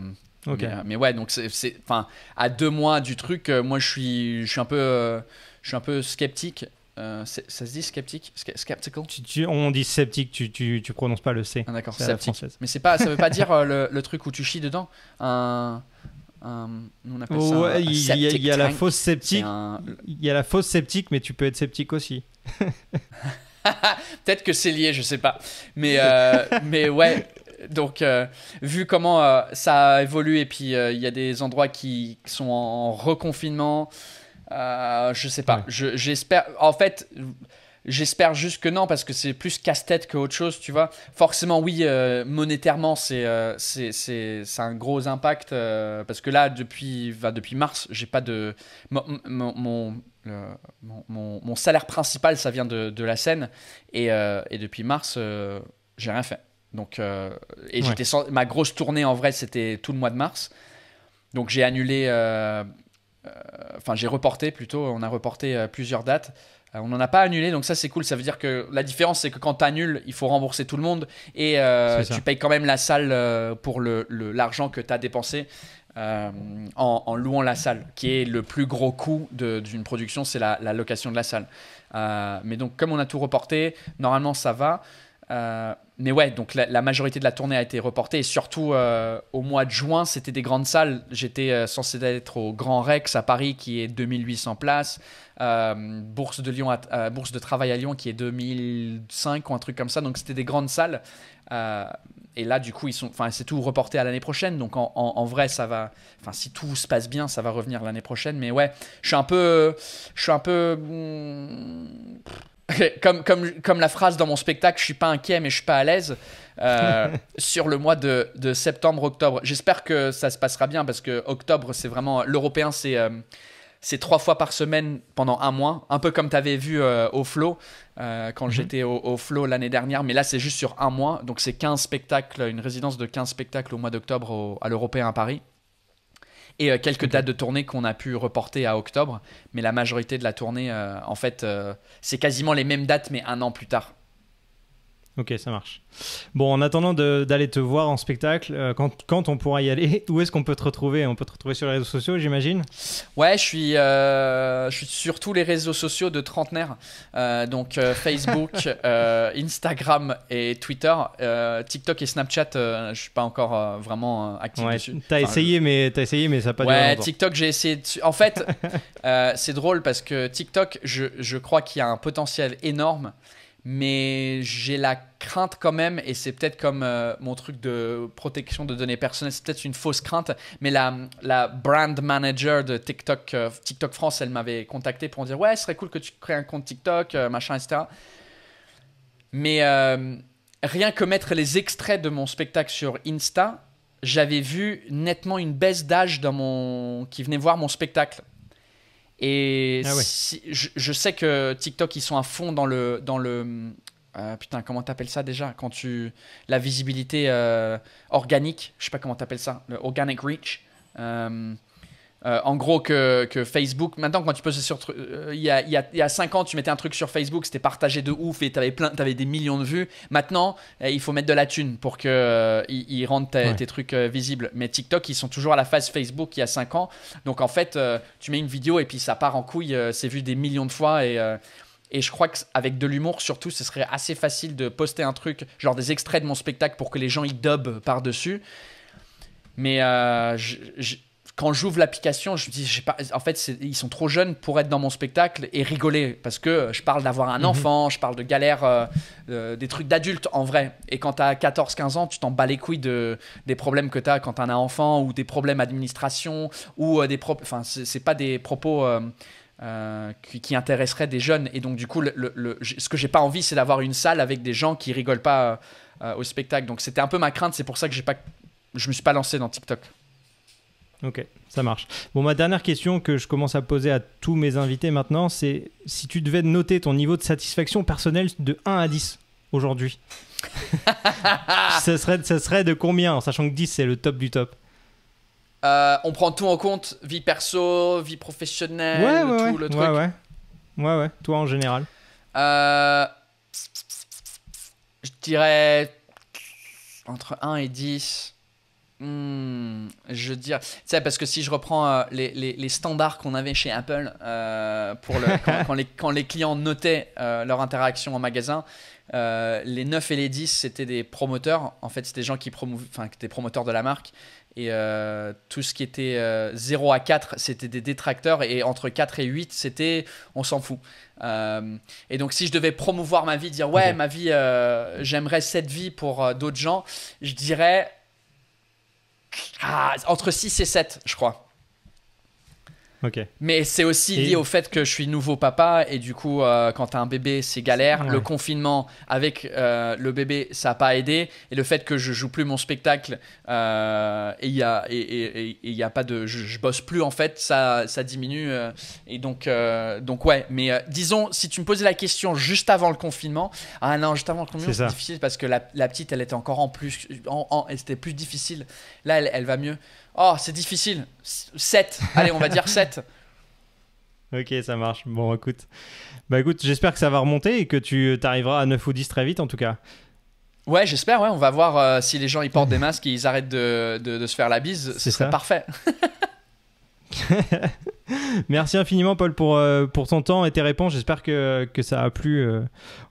euh, mais, ouais, donc c'est, enfin, à deux mois du truc, moi je suis, je suis un peu, je suis un peu sceptique ça se dit sceptique skeptical. Tu, tu, on dit sceptique, tu, tu, tu, prononces pas le c. Ah, d'accord, sceptique. Mais c'est pas, ça veut pas dire le, truc où tu chies dedans. Un, on appelle ça ouais, il, y a, la fausse sceptique. Il y a la fausse sceptique, mais tu peux être sceptique aussi. Peut-être que c'est lié, je sais pas. Mais, euh, mais ouais, donc, euh, vu comment euh, ça a évolué, et puis il y a des endroits qui, sont en reconfinement, je sais pas. J'espère. en fait, J'espère juste que non, parce que c'est plus casse-tête que autre chose, tu vois. Forcément, oui, euh, monétairement, euh, c'est c'est un gros impact, euh, parce que là, depuis, va depuis mars, j'ai pas de... Mon mon, mon, mon, salaire principal, ça vient de, de la scène, et, et depuis mars, j'ai rien fait. Donc, et j'étais ma grosse tournée, en vrai, c'était tout le mois de mars. Donc j'ai annulé enfin j'ai reporté plutôt, on a reporté plusieurs dates euh, on n'en a pas annulé, donc ça c'est cool. Ça veut dire que la différence c'est que quand tu annules, il faut rembourser tout le monde et euh, tu payes quand même la salle euh, pour l'argent que tu as dépensé en, louant la salle, qui est le plus gros coût d'une production, c'est la, la, location de la salle. mais donc comme on a tout reporté, normalement ça va. Euh, mais ouais, donc la, majorité de la tournée a été reportée et surtout euh, au mois de juin, c'était des grandes salles. J'étais euh, censé être au Grand Rex à Paris qui est 2800 places, Bourse, de Lyon Bourse de Travail à Lyon qui est 2005 ou un truc comme ça. Donc c'était des grandes salles. et là, du coup, c'est tout reporté à l'année prochaine. Donc en, vrai, ça va. Enfin, si tout se passe bien, ça va revenir l'année prochaine. Mais ouais, je suis un peu, je suis un peu. Hmm, comme, comme, comme la phrase dans mon spectacle, je suis pas inquiet, mais je suis pas à l'aise. Euh, sur le mois de, septembre-octobre. J'espère que ça se passera bien parce que octobre, c'est vraiment. L'européen, c'est. Euh, trois fois par semaine pendant un mois, un peu comme tu avais vu euh, au Flow, quand mhm. j'étais au, au Flow l'année dernière, mais là c'est juste sur un mois, donc c'est 15 spectacles, une résidence de 15 spectacles au mois d'octobre à l'Européen à Paris et euh, quelques dates de tournée qu'on a pu reporter à octobre. Mais la majorité de la tournée, euh, en fait, euh, c'est quasiment les mêmes dates, mais un an plus tard. Ok, ça marche. Bon, en attendant d'aller te voir en spectacle, euh, quand, on pourra y aller, où est-ce qu'on peut te retrouver On peut te retrouver sur les réseaux sociaux, j'imagine Ouais, je suis, euh, je suis sur tous les réseaux sociaux de Trentenaire. Euh, donc Facebook, Instagram et Twitter. TikTok et Snapchat, je ne suis pas encore vraiment actif dessus. T'as essayé, mais as essayé, mais ça n'a pas Ouais, TikTok, j'ai essayé. En fait, c'est drôle parce que TikTok, je, je crois qu'il y a un potentiel énorme mais j'ai la crainte quand même, et c'est peut-être comme euh, mon truc de protection de données personnelles, c'est peut-être une fausse crainte, mais la, la brand manager de TikTok, euh, TikTok France, elle m'avait contacté pour dire Ouais, ce serait cool que tu crées un compte TikTok, euh, machin, etc. Mais rien que mettre les extraits de mon spectacle sur Insta, j'avais vu nettement une baisse d'âge dans mon... qui venait voir mon spectacle. Et ah je, je, sais que TikTok, ils sont à fond dans le. Dans le euh, putain, comment t'appelles ça déjà Quand tu. La visibilité euh, organique, je sais pas comment t'appelles ça, le organic reach. Euh, euh, en gros, que, Facebook, maintenant, quand tu postes sur. Euh, il, y a, y a, 5 ans, tu mettais un truc sur Facebook, c'était partagé de ouf et t'avais, plein, t'avais des millions de vues. Maintenant, eh, il faut mettre de la thune pour qu'ils euh, ils rendent tes trucs visibles. Mais TikTok, ils sont toujours à la phase Facebook il y a 5 ans. Donc en fait, tu mets une vidéo et puis ça part en couille, c'est vu des millions de fois et. je crois qu'avec de l'humour, surtout, ce serait assez facile de poster un truc, genre des extraits de mon spectacle pour que les gens y dubent par-dessus. Mais quand j'ouvre l'application, je me dis, pas, en fait, ils sont trop jeunes pour être dans mon spectacle et rigoler parce que je parle d'avoir un mhm. enfant, je parle de galères, euh, euh, des trucs d'adultes en vrai. Et quand as 14-15 ans, tu t'en bats les couilles de, des problèmes que tu as quand as un enfant ou des problèmes d'administration. ou euh, des Enfin, c'est pas des propos. qui, intéresseraient des jeunes. Et donc, du coup, le, ce que j'ai pas envie, c'est d'avoir une salle avec des gens qui rigolent pas au spectacle. Donc, c'était un peu ma crainte. C'est pour ça que j'ai pas, je me suis pas lancé dans TikTok. Ok, ça marche. Bon, ma dernière question que je commence à poser à tous mes invités maintenant, c'est si tu devais noter ton niveau de satisfaction personnelle de 1 à 10 aujourd'hui, ce, serait, serait de combien en sachant que 10 c'est le top du top euh, On prend tout en compte, vie perso, vie professionnelle, tout le truc. Ouais, ouais. Ouais, ouais, toi en général. Euh, je dirais entre 1 et 10. Hmm, je veux dire, tu sais, parce que si je reprends euh, les, les, standards qu'on avait chez Apple euh, pour le, quand, les, quand, les, clients notaient euh, leur interaction en magasin, les 9 et les 10, c'était des promoteurs. En fait, c'était des gens qui, enfin, des promoteurs de la marque. Et tout ce qui était 0 à 4, c'était des détracteurs. Et entre 4 et 8, c'était on s'en fout. et donc, si je devais promouvoir ma vie, dire ouais, ma vie, j'aimerais cette vie pour d'autres gens, je dirais ah, entre 6 et 7, je crois. Mais c'est aussi lié au fait que je suis nouveau papa et du coup, quand euh, quand t'as un bébé, c'est galère. Le confinement avec euh, le bébé, ça n'a pas aidé. Et le fait que je joue plus mon spectacle euh, et il y a et, et, y a pas de, je, je, bosse plus en fait, ça ça diminue. et donc donc ouais. Mais disons, si tu me posais la question juste avant le confinement, ah non, juste avant le confinement, c'est difficile parce que la, petite, elle était encore en plus, en, plus difficile. Là, elle, elle va mieux. Oh, c'est difficile. 7. Allez, on va dire 7. Ok, ça marche. Bon, écoute. Bah écoute, j'espère que ça va remonter et que tu euh, t'arriveras à 9 ou 10 très vite en tout cas. Ouais, j'espère, ouais. On va voir euh, si les gens ils portent des masques et ils arrêtent de, de, se faire la bise. C'est ça. parfait. Merci infiniment, Paul, pour, euh, pour ton temps et tes réponses. J'espère que, que ça a plu euh,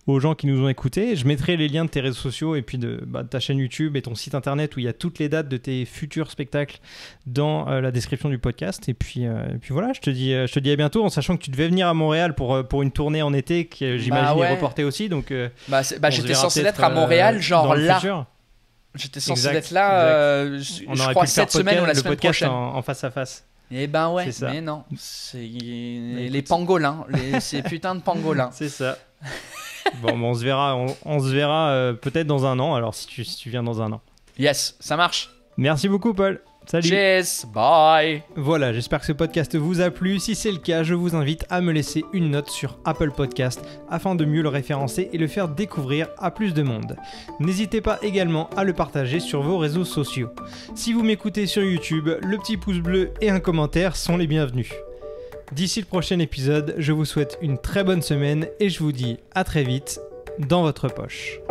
aux gens qui nous ont écoutés. Je mettrai les liens de tes réseaux sociaux et puis bah, de, ta chaîne YouTube et ton site internet où il y a toutes les dates de tes futurs spectacles dans euh, la description du podcast. Et puis, et puis voilà, je te, dis, je te dis à bientôt en sachant que tu devais venir à Montréal pour, pour une tournée en été que bah j'imagine, reporter reportée aussi. Donc, bah, j'étais censé être à Montréal, genre là. J'étais censé être là, je, crois, cette semaine ou la semaine le podcast prochaine. en face à face. Eh ben ouais, mais non. C'est les pangolins, les... ces putains de pangolins. C'est ça. bon, on se verra, on, se verra euh, peut-être dans un an. Alors si tu, si tu viens dans un an. Yes, ça marche. Merci beaucoup, Paul. Salut. bye. Voilà, j'espère que ce podcast vous a plu. Si c'est le cas, je vous invite à me laisser une note sur Apple Podcast afin de mieux le référencer et le faire découvrir à plus de monde. N'hésitez pas également à le partager sur vos réseaux sociaux. Si vous m'écoutez sur YouTube, le petit pouce bleu et un commentaire sont les bienvenus. D'ici le prochain épisode, je vous souhaite une très bonne semaine et je vous dis à très vite dans votre poche.